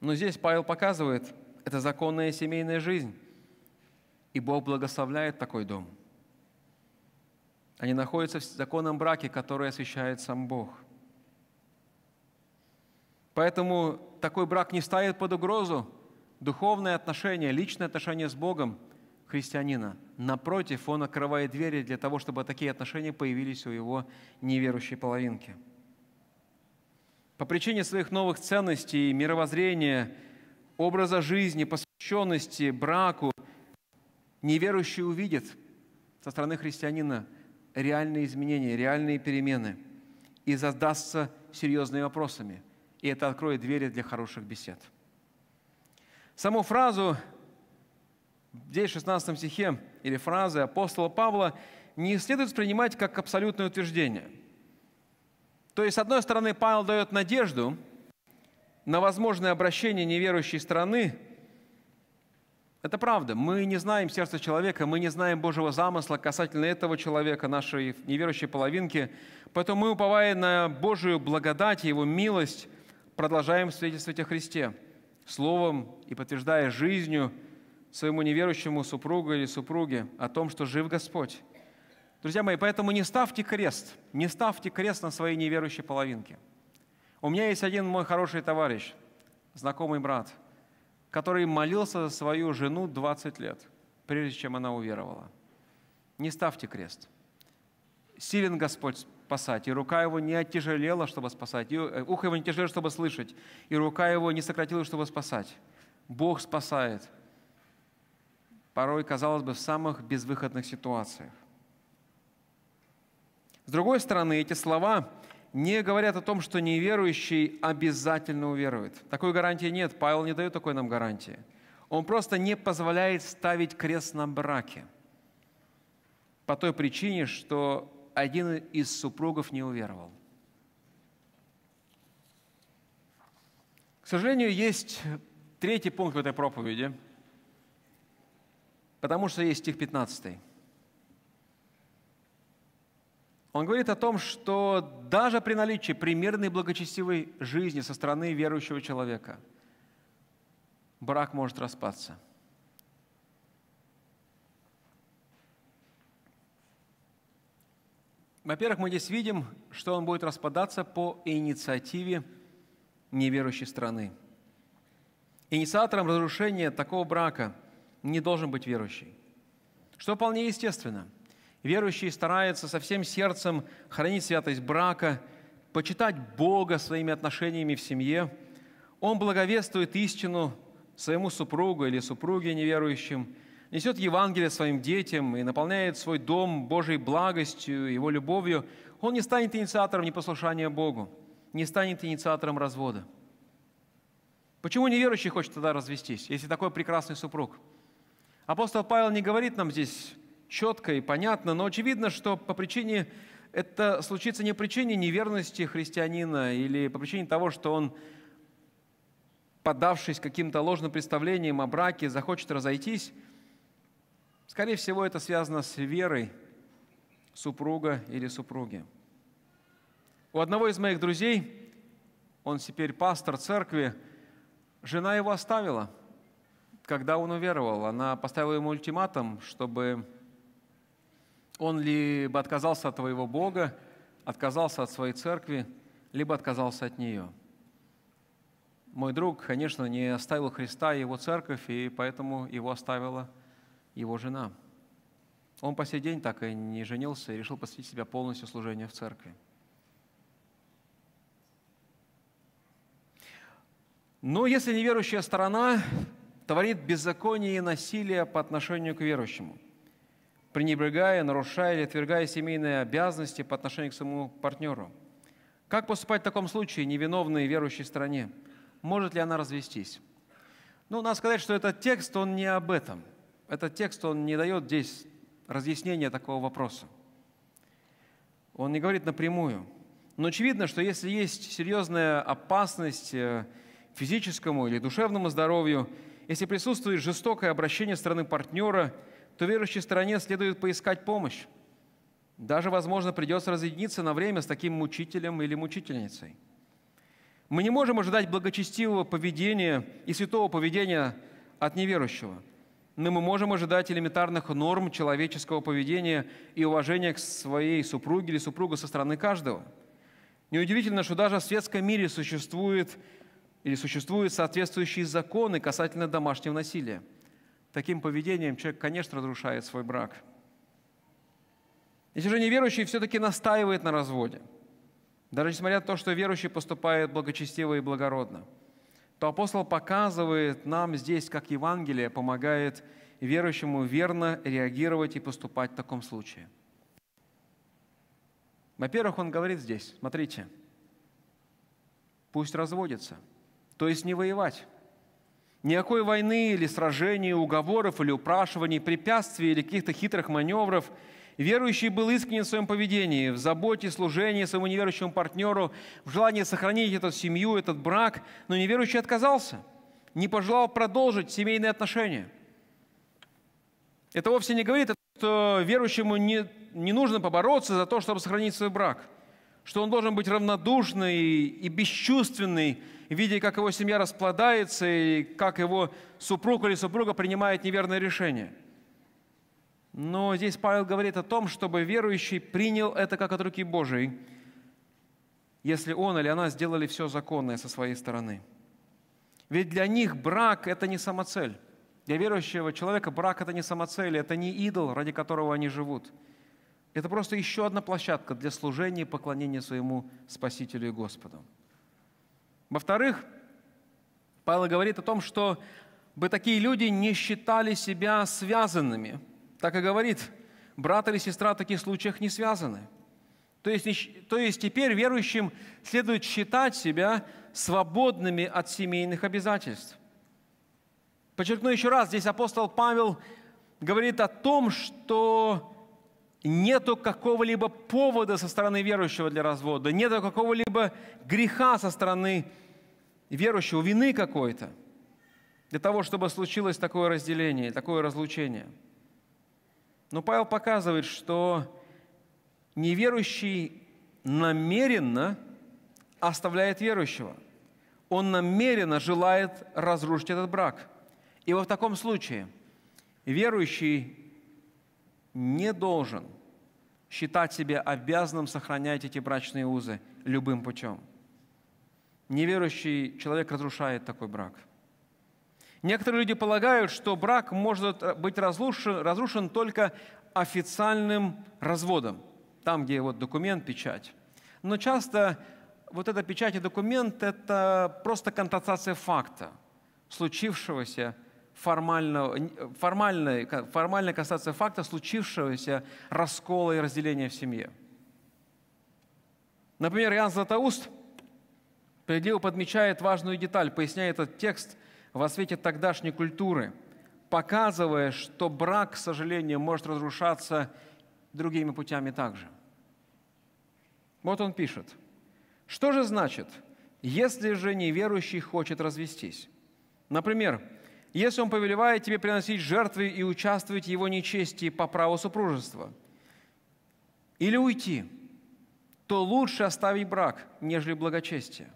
Speaker 1: Но здесь Павел показывает, это законная семейная жизнь, и Бог благословляет такой дом. Они находятся в законном браке, который освещает сам Бог. Поэтому такой брак не ставит под угрозу духовное отношение, личное отношение с Богом христианина. Напротив, он открывает двери для того, чтобы такие отношения появились у его неверующей половинки. По причине своих новых ценностей, мировоззрения, образа жизни, посвященности, браку, неверующий увидит со стороны христианина реальные изменения, реальные перемены и задастся серьезными вопросами. И это откроет двери для хороших бесед. Саму фразу здесь, в 16 стихе, или фразы апостола Павла, не следует воспринимать как абсолютное утверждение. То есть, с одной стороны, Павел дает надежду на возможное обращение неверующей страны. Это правда. Мы не знаем сердца человека, мы не знаем Божьего замысла касательно этого человека, нашей неверующей половинки. Поэтому мы, уповая на Божию благодать и Его милость, продолжаем свидетельствовать о Христе – словом и подтверждая жизнью своему неверующему супругу или супруге о том, что жив Господь. Друзья мои, поэтому не ставьте крест, не ставьте крест на своей неверующей половинке. У меня есть один мой хороший товарищ, знакомый брат, который молился за свою жену 20 лет, прежде чем она уверовала. Не ставьте крест. Силен Господь спасать, и рука его не оттяжелела, чтобы спасать, и э, ухо его не тяжелело, чтобы слышать, и рука его не сократилась, чтобы спасать. Бог спасает. Порой, казалось бы, в самых безвыходных ситуациях. С другой стороны, эти слова не говорят о том, что неверующий обязательно уверует. Такой гарантии нет. Павел не дает такой нам гарантии. Он просто не позволяет ставить крест на браке. По той причине, что один из супругов не уверовал. К сожалению, есть третий пункт в этой проповеди, потому что есть стих 15. Он говорит о том, что даже при наличии примерной благочестивой жизни со стороны верующего человека брак может распаться – Во-первых, мы здесь видим, что он будет распадаться по инициативе неверующей страны. Инициатором разрушения такого брака не должен быть верующий, что вполне естественно. Верующий старается со всем сердцем хранить святость брака, почитать Бога своими отношениями в семье. Он благовествует истину своему супругу или супруге неверующим – несет Евангелие своим детям и наполняет свой дом Божьей благостью, Его любовью, он не станет инициатором непослушания Богу, не станет инициатором развода. Почему неверующий хочет тогда развестись, если такой прекрасный супруг? Апостол Павел не говорит нам здесь четко и понятно, но очевидно, что по причине это случится не по причине неверности христианина или по причине того, что он, поддавшись каким-то ложным представлениям о браке, захочет разойтись, Скорее всего, это связано с верой супруга или супруги. У одного из моих друзей, он теперь пастор церкви, жена его оставила, когда он уверовал. Она поставила ему ультиматум, чтобы он либо отказался от твоего Бога, отказался от своей церкви, либо отказался от нее. Мой друг, конечно, не оставил Христа и его церковь, и поэтому его оставила церковь его жена. Он по сей день так и не женился и решил посвятить себя полностью служению в церкви. Но если неверующая сторона творит беззаконие и насилие по отношению к верующему, пренебрегая, нарушая или отвергая семейные обязанности по отношению к своему партнеру, как поступать в таком случае невиновной верующей стороне? Может ли она развестись? Ну, надо сказать, что этот текст, он не об этом – этот текст, он не дает здесь разъяснения такого вопроса. Он не говорит напрямую. Но очевидно, что если есть серьезная опасность э, физическому или душевному здоровью, если присутствует жестокое обращение стороны партнера, то верующей стороне следует поискать помощь. Даже, возможно, придется разъединиться на время с таким мучителем или мучительницей. Мы не можем ожидать благочестивого поведения и святого поведения от неверующего – но мы можем ожидать элементарных норм человеческого поведения и уважения к своей супруге или супругу со стороны каждого. Неудивительно, что даже в светском мире существует или существуют соответствующие законы касательно домашнего насилия. Таким поведением человек, конечно, разрушает свой брак. Если же неверующий все-таки настаивает на разводе, даже несмотря на то, что верующий поступает благочестиво и благородно – то апостол показывает нам здесь, как Евангелие помогает верующему верно реагировать и поступать в таком случае. Во-первых, он говорит здесь, смотрите, пусть разводится, то есть не воевать. Никакой войны или сражений, уговоров или упрашиваний, препятствий или каких-то хитрых маневров – Верующий был искренен в своем поведении, в заботе, служении своему неверующему партнеру, в желании сохранить эту семью, этот брак, но неверующий отказался, не пожелал продолжить семейные отношения. Это вовсе не говорит, что верующему не, не нужно побороться за то, чтобы сохранить свой брак, что он должен быть равнодушный и бесчувственный, видя, как его семья распладается и как его супруг или супруга принимает неверное решение – но здесь Павел говорит о том, чтобы верующий принял это как от руки Божией, если он или она сделали все законное со своей стороны. Ведь для них брак – это не самоцель. Для верующего человека брак – это не самоцель, это не идол, ради которого они живут. Это просто еще одна площадка для служения и поклонения своему Спасителю и Господу. Во-вторых, Павел говорит о том, что бы такие люди не считали себя связанными так и говорит, брат или сестра в таких случаях не связаны. То есть, то есть теперь верующим следует считать себя свободными от семейных обязательств. Подчеркну еще раз, здесь апостол Павел говорит о том, что нету какого-либо повода со стороны верующего для развода, нету какого-либо греха со стороны верующего, вины какой-то для того, чтобы случилось такое разделение, такое разлучение – но Павел показывает, что неверующий намеренно оставляет верующего. Он намеренно желает разрушить этот брак. И вот в таком случае верующий не должен считать себя обязанным сохранять эти брачные узы любым путем. Неверующий человек разрушает такой брак – Некоторые люди полагают, что брак может э, быть разрушен, разрушен только официальным разводом, там, где вот документ, печать. Но часто вот эта печать и документ – это просто констатация факта, случившегося формального, э, э, формальной, формальная констатация факта случившегося раскола и разделения в семье. Например, Иоанн Златоуст – Справедливо подмечает важную деталь, поясняет этот текст во свете тогдашней культуры, показывая, что брак, к сожалению, может разрушаться другими путями также. Вот он пишет. Что же значит, если же неверующий хочет развестись? Например, если он повелевает тебе приносить жертвы и участвовать в его нечестии по праву супружества, или уйти, то лучше оставить брак, нежели благочестие.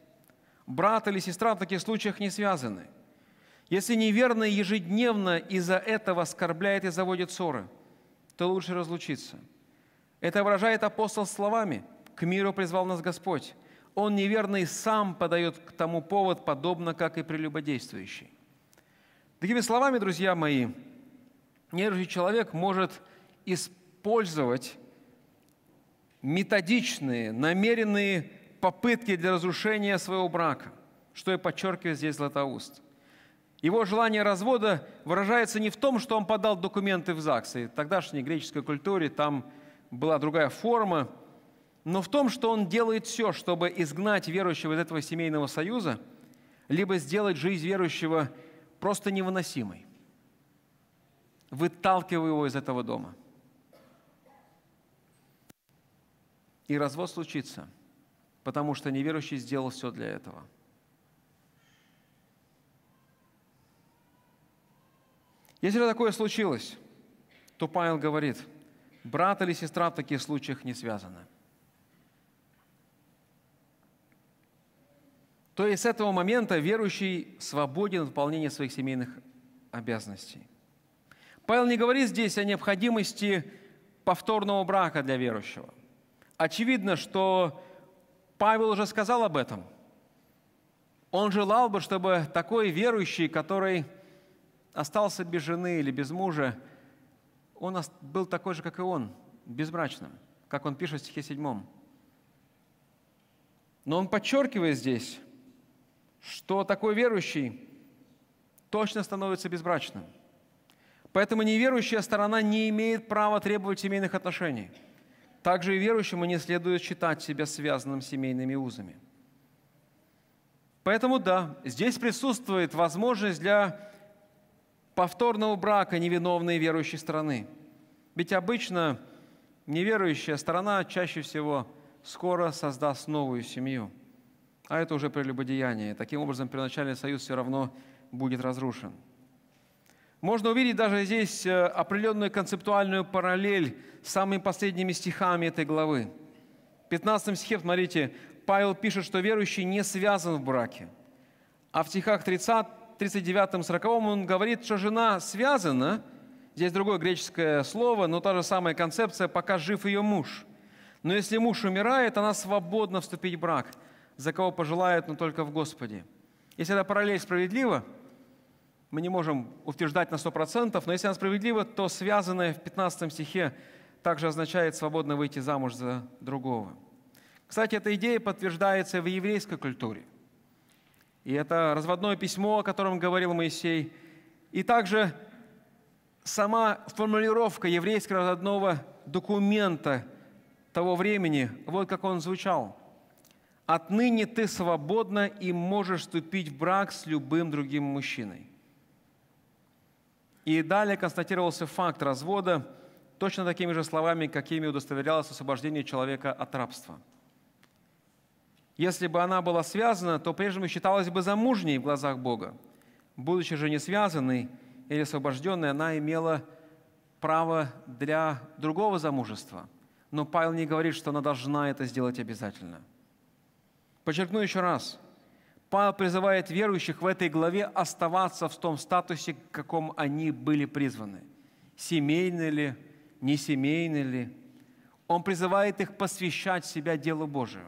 Speaker 1: Брат или сестра в таких случаях не связаны – если неверный ежедневно из-за этого оскорбляет и заводит ссоры, то лучше разлучиться. Это выражает апостол словами «К миру призвал нас Господь». Он неверный сам подает к тому повод, подобно как и прелюбодействующий. Такими словами, друзья мои, неверующий человек может использовать методичные, намеренные попытки для разрушения своего брака, что я подчеркиваю здесь Златоуст – его желание развода выражается не в том, что он подал документы в ЗАГС. И в тогдашней греческой культуре там была другая форма, но в том, что он делает все, чтобы изгнать верующего из этого семейного союза, либо сделать жизнь верующего просто невыносимой, выталкивая его из этого дома. И развод случится, потому что неверующий сделал все для этого – Если такое случилось, то Павел говорит, брат или сестра в таких случаях не связаны. То есть с этого момента верующий свободен от выполнения своих семейных обязанностей. Павел не говорит здесь о необходимости повторного брака для верующего. Очевидно, что Павел уже сказал об этом. Он желал бы, чтобы такой верующий, который – остался без жены или без мужа, он был такой же, как и он, безбрачным, как он пишет в стихе 7. Но он подчеркивает здесь, что такой верующий точно становится безбрачным. Поэтому неверующая сторона не имеет права требовать семейных отношений. Также и верующему не следует считать себя связанным семейными узами. Поэтому да, здесь присутствует возможность для повторного брака невиновной верующей стороны. Ведь обычно неверующая сторона чаще всего скоро создаст новую семью. А это уже прелюбодеяние. Таким образом, первоначальный союз все равно будет разрушен. Можно увидеть даже здесь э, определенную концептуальную параллель с самыми последними стихами этой главы. В 15 стихе, смотрите, Павел пишет, что верующий не связан в браке. А в стихах 30, 39-40 он говорит, что жена связана, здесь другое греческое слово, но та же самая концепция, пока жив ее муж. Но если муж умирает, она свободна вступить в брак, за кого пожелает, но только в Господе. Если эта параллель справедлива, мы не можем утверждать на 100%, но если она справедлива, то связанное в 15 стихе также означает свободно выйти замуж за другого. Кстати, эта идея подтверждается в еврейской культуре – и это разводное письмо, о котором говорил Моисей. И также сама формулировка еврейского разводного документа того времени, вот как он звучал. «Отныне ты свободна и можешь вступить в брак с любым другим мужчиной». И далее констатировался факт развода точно такими же словами, какими удостоверялось освобождение человека от рабства – если бы она была связана, то прежнему считалась бы замужней в глазах Бога. Будучи же не связанной или освобожденной, она имела право для другого замужества. Но Павел не говорит, что она должна это сделать обязательно. Подчеркну еще раз. Павел призывает верующих в этой главе оставаться в том статусе, в каком они были призваны. Семейны ли, не семейны ли. Он призывает их посвящать себя делу Божию.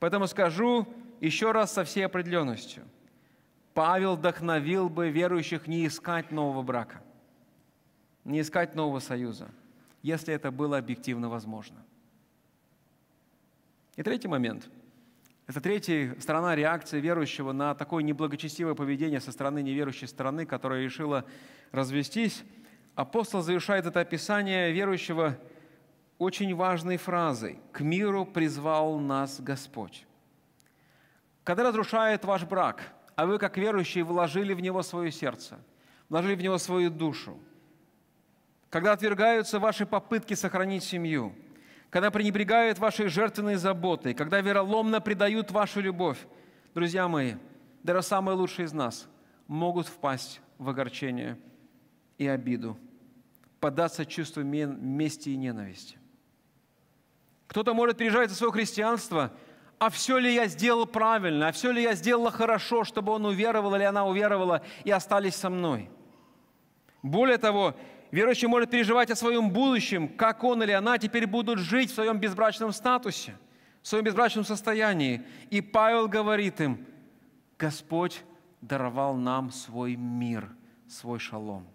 Speaker 1: Поэтому скажу еще раз со всей определенностью. Павел вдохновил бы верующих не искать нового брака, не искать нового союза, если это было объективно возможно. И третий момент. Это третья сторона реакции верующего на такое неблагочестивое поведение со стороны неверующей стороны, которая решила развестись. Апостол завершает это описание верующего – очень важной фразой «К миру призвал нас Господь». Когда разрушает ваш брак, а вы, как верующие, вложили в него свое сердце, вложили в него свою душу, когда отвергаются ваши попытки сохранить семью, когда пренебрегают вашей жертвенной заботой, когда вероломно предают вашу любовь, друзья мои, даже самые лучшие из нас могут впасть в огорчение и обиду, податься чувству мести и ненависти. Кто-то может переживать за свое христианство, а все ли я сделал правильно, а все ли я сделала хорошо, чтобы он уверовал или она уверовала и остались со мной. Более того, верующий может переживать о своем будущем, как он или она теперь будут жить в своем безбрачном статусе, в своем безбрачном состоянии. И Павел говорит им, Господь даровал нам свой мир, свой шалом.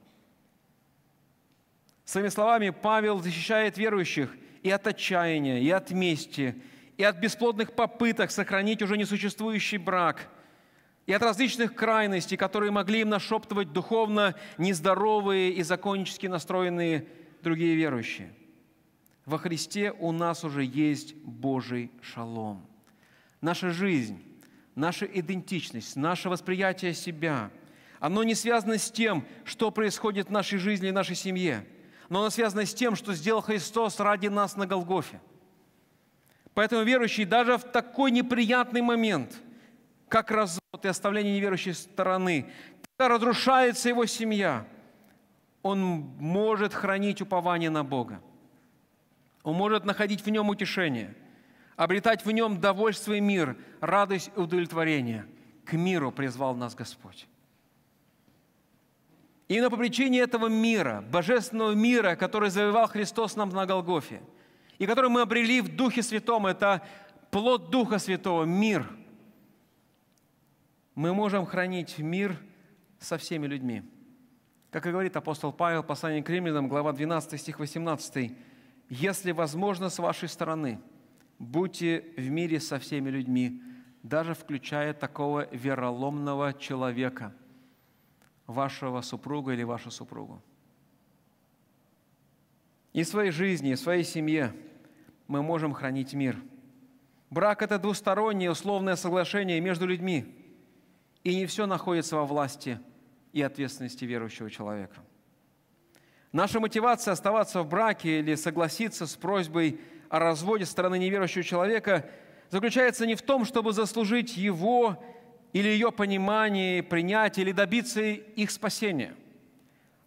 Speaker 1: Своими словами Павел защищает верующих – и от отчаяния, и от мести, и от бесплодных попыток сохранить уже несуществующий брак, и от различных крайностей, которые могли им нашептывать духовно нездоровые и законнически настроенные другие верующие. Во Христе у нас уже есть Божий шалом. Наша жизнь, наша идентичность, наше восприятие себя, оно не связано с тем, что происходит в нашей жизни и нашей семье – но она связана с тем, что сделал Христос ради нас на Голгофе. Поэтому верующий даже в такой неприятный момент, как развод и оставление неверующей стороны, когда разрушается его семья, он может хранить упование на Бога. Он может находить в нем утешение, обретать в нем довольство и мир, радость и удовлетворение. К миру призвал нас Господь. Именно по причине этого мира, божественного мира, который завоевал Христос нам на Голгофе, и который мы обрели в Духе Святом, это плод Духа Святого, мир, мы можем хранить мир со всеми людьми. Как и говорит апостол Павел, послание к римлянам, глава 12, стих 18. «Если возможно с вашей стороны, будьте в мире со всеми людьми, даже включая такого вероломного человека» – вашего супруга или вашу супругу. И в своей жизни, и в своей семье мы можем хранить мир. Брак – это двустороннее условное соглашение между людьми, и не все находится во власти и ответственности верующего человека. Наша мотивация оставаться в браке или согласиться с просьбой о разводе стороны неверующего человека заключается не в том, чтобы заслужить его или ее понимание, принятие, или добиться их спасения,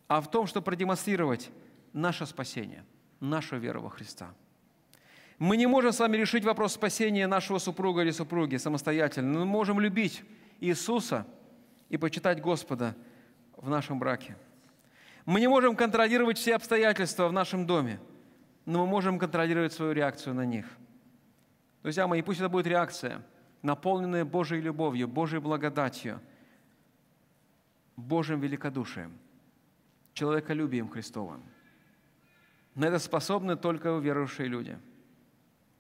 Speaker 1: а в том, чтобы продемонстрировать наше спасение, нашу веру во Христа. Мы не можем с вами решить вопрос спасения нашего супруга или супруги самостоятельно, но мы можем любить Иисуса и почитать Господа в нашем браке. Мы не можем контролировать все обстоятельства в нашем доме, но мы можем контролировать свою реакцию на них. Друзья мои, пусть это будет реакция – наполненные Божьей любовью, Божьей благодатью, Божьим великодушием, человеколюбием Христовым. На это способны только верующие люди,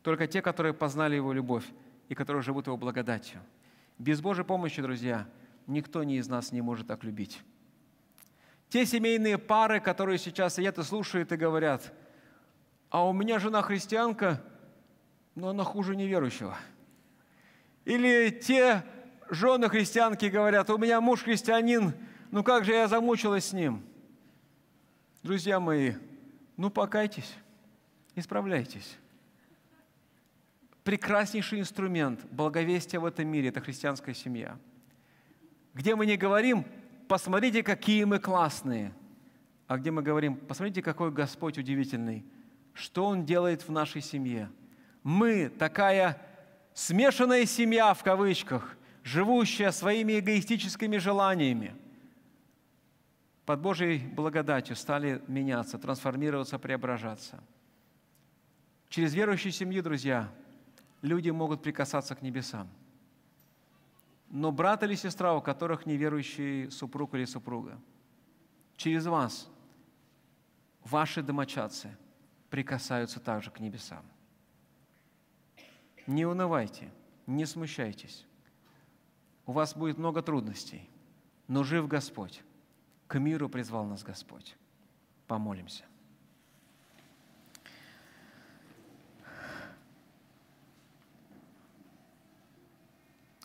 Speaker 1: только те, которые познали Его любовь и которые живут Его благодатью. Без Божьей помощи, друзья, никто не из нас не может так любить. Те семейные пары, которые сейчас сидят и слушают и говорят, а у меня жена христианка, но она хуже неверующего – или те жены христианки говорят, у меня муж христианин, ну как же я замучилась с ним? Друзья мои, ну покайтесь, исправляйтесь. Прекраснейший инструмент благовестия в этом мире – это христианская семья. Где мы не говорим, посмотрите, какие мы классные, а где мы говорим, посмотрите, какой Господь удивительный, что Он делает в нашей семье. Мы такая смешанная семья в кавычках, живущая своими эгоистическими желаниями, под Божьей благодатью стали меняться, трансформироваться, преображаться. Через верующую семью, друзья, люди могут прикасаться к небесам. Но брат или сестра, у которых неверующий супруг или супруга, через вас ваши домочадцы прикасаются также к небесам не унывайте, не смущайтесь. У вас будет много трудностей, но жив Господь. К миру призвал нас Господь. Помолимся.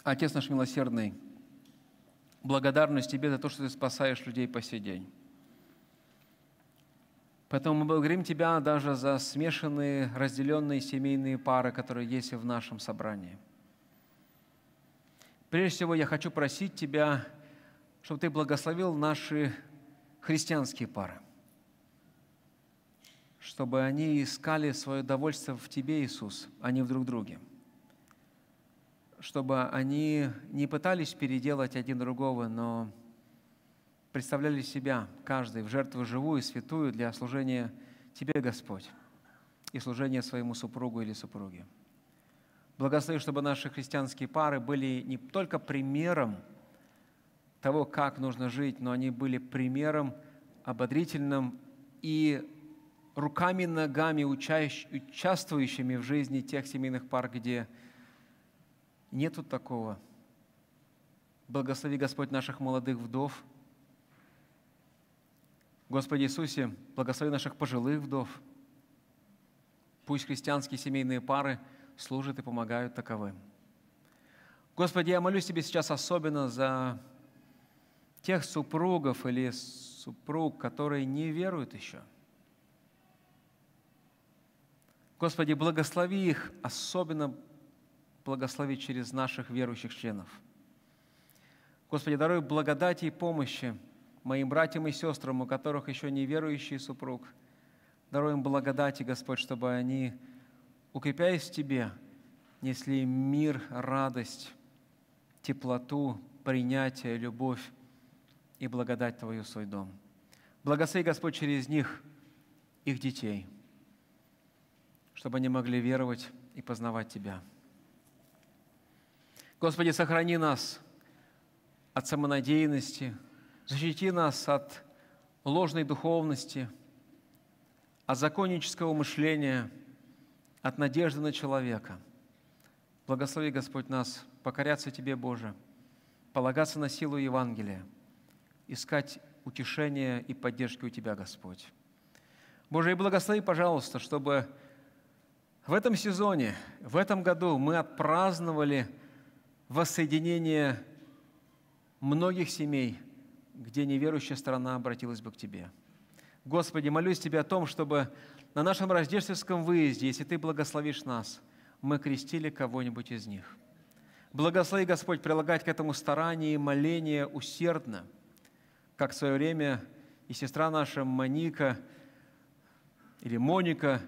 Speaker 1: Отец наш милосердный, благодарность Тебе за то, что Ты спасаешь людей по сей день. Поэтому мы благодарим Тебя даже за смешанные, разделенные семейные пары, которые есть в нашем собрании. Прежде всего, я хочу просить Тебя, чтобы Ты благословил наши христианские пары, чтобы они искали свое довольство в Тебе, Иисус, а не в друг друге, чтобы они не пытались переделать один другого, но представляли себя каждый в жертву живую и святую для служения Тебе, Господь, и служения своему супругу или супруге. Благослови, чтобы наши христианские пары были не только примером того, как нужно жить, но они были примером ободрительным и руками и ногами участвующими в жизни тех семейных пар, где нету такого. Благослови, Господь, наших молодых вдов – Господи Иисусе, благослови наших пожилых вдов. Пусть христианские семейные пары служат и помогают таковым. Господи, я молюсь Тебе сейчас особенно за тех супругов или супруг, которые не веруют еще. Господи, благослови их, особенно благослови через наших верующих членов. Господи, даруй благодати и помощи – моим братьям и сестрам, у которых еще не верующий супруг. даруем благодати, Господь, чтобы они, укрепляясь в Тебе, несли мир, радость, теплоту, принятие, любовь и благодать Твою свой дом. Благослови, Господь, через них, их детей, чтобы они могли веровать и познавать Тебя. Господи, сохрани нас от самонадеянности – Защити нас от ложной духовности, от законнического мышления, от надежды на человека. Благослови, Господь, нас покоряться Тебе, Боже, полагаться на силу Евангелия, искать утешения и поддержки у Тебя, Господь. Боже, и благослови, пожалуйста, чтобы в этом сезоне, в этом году мы отпраздновали воссоединение многих семей – где неверующая страна обратилась бы к Тебе. Господи, молюсь Тебе о том, чтобы на нашем рождественском выезде, если Ты благословишь нас, мы крестили кого-нибудь из них. Благослови, Господь, прилагать к этому старание и моление усердно, как в свое время и сестра наша Моника или Моника,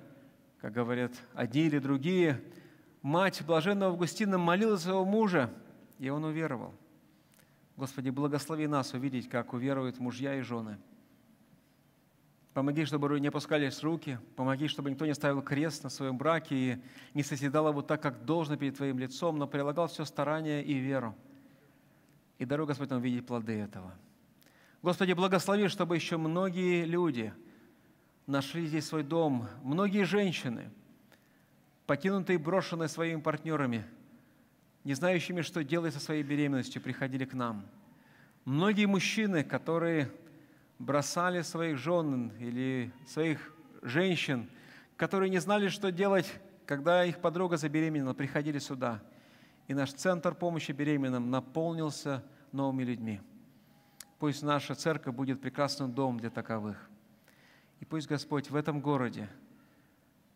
Speaker 1: как говорят одни или другие, мать блаженного Августина молила своего мужа, и он уверовал – Господи, благослови нас увидеть, как уверуют мужья и жены. Помоги, чтобы не опускались руки, помоги, чтобы никто не ставил крест на своем браке и не созидал его так, как должно перед Твоим лицом, но прилагал все старание и веру. И даруй, Господь, нам видеть плоды этого. Господи, благослови, чтобы еще многие люди нашли здесь свой дом, многие женщины, покинутые и брошенные своими партнерами – не знающими, что делать со своей беременностью, приходили к нам. Многие мужчины, которые бросали своих жен или своих женщин, которые не знали, что делать, когда их подруга забеременела, приходили сюда. И наш центр помощи беременным наполнился новыми людьми. Пусть наша церковь будет прекрасным домом для таковых. И пусть Господь в этом городе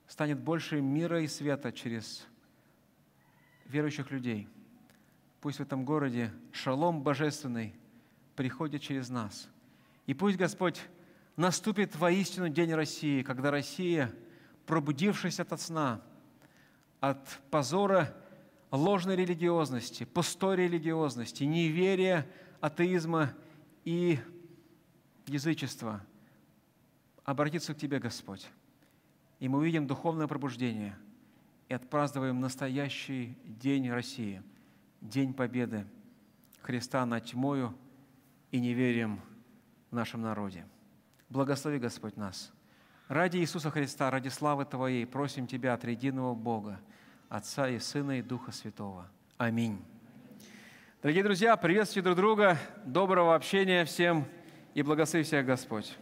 Speaker 1: станет больше мира и света через верующих людей. Пусть в этом городе шалом божественный приходит через нас. И пусть, Господь, наступит воистину День России, когда Россия, пробудившись от сна, от позора ложной религиозности, пустой религиозности, неверия, атеизма и язычества, обратится к Тебе, Господь. И мы увидим духовное пробуждение – и отпраздновываем настоящий День России, День Победы Христа над тьмою и не верим в нашем народе. Благослови, Господь, нас. Ради Иисуса Христа, ради славы Твоей просим Тебя от единого Бога, Отца и Сына и Духа Святого. Аминь. Дорогие друзья, приветствуйте друг друга, доброго общения всем и благослови всех Господь.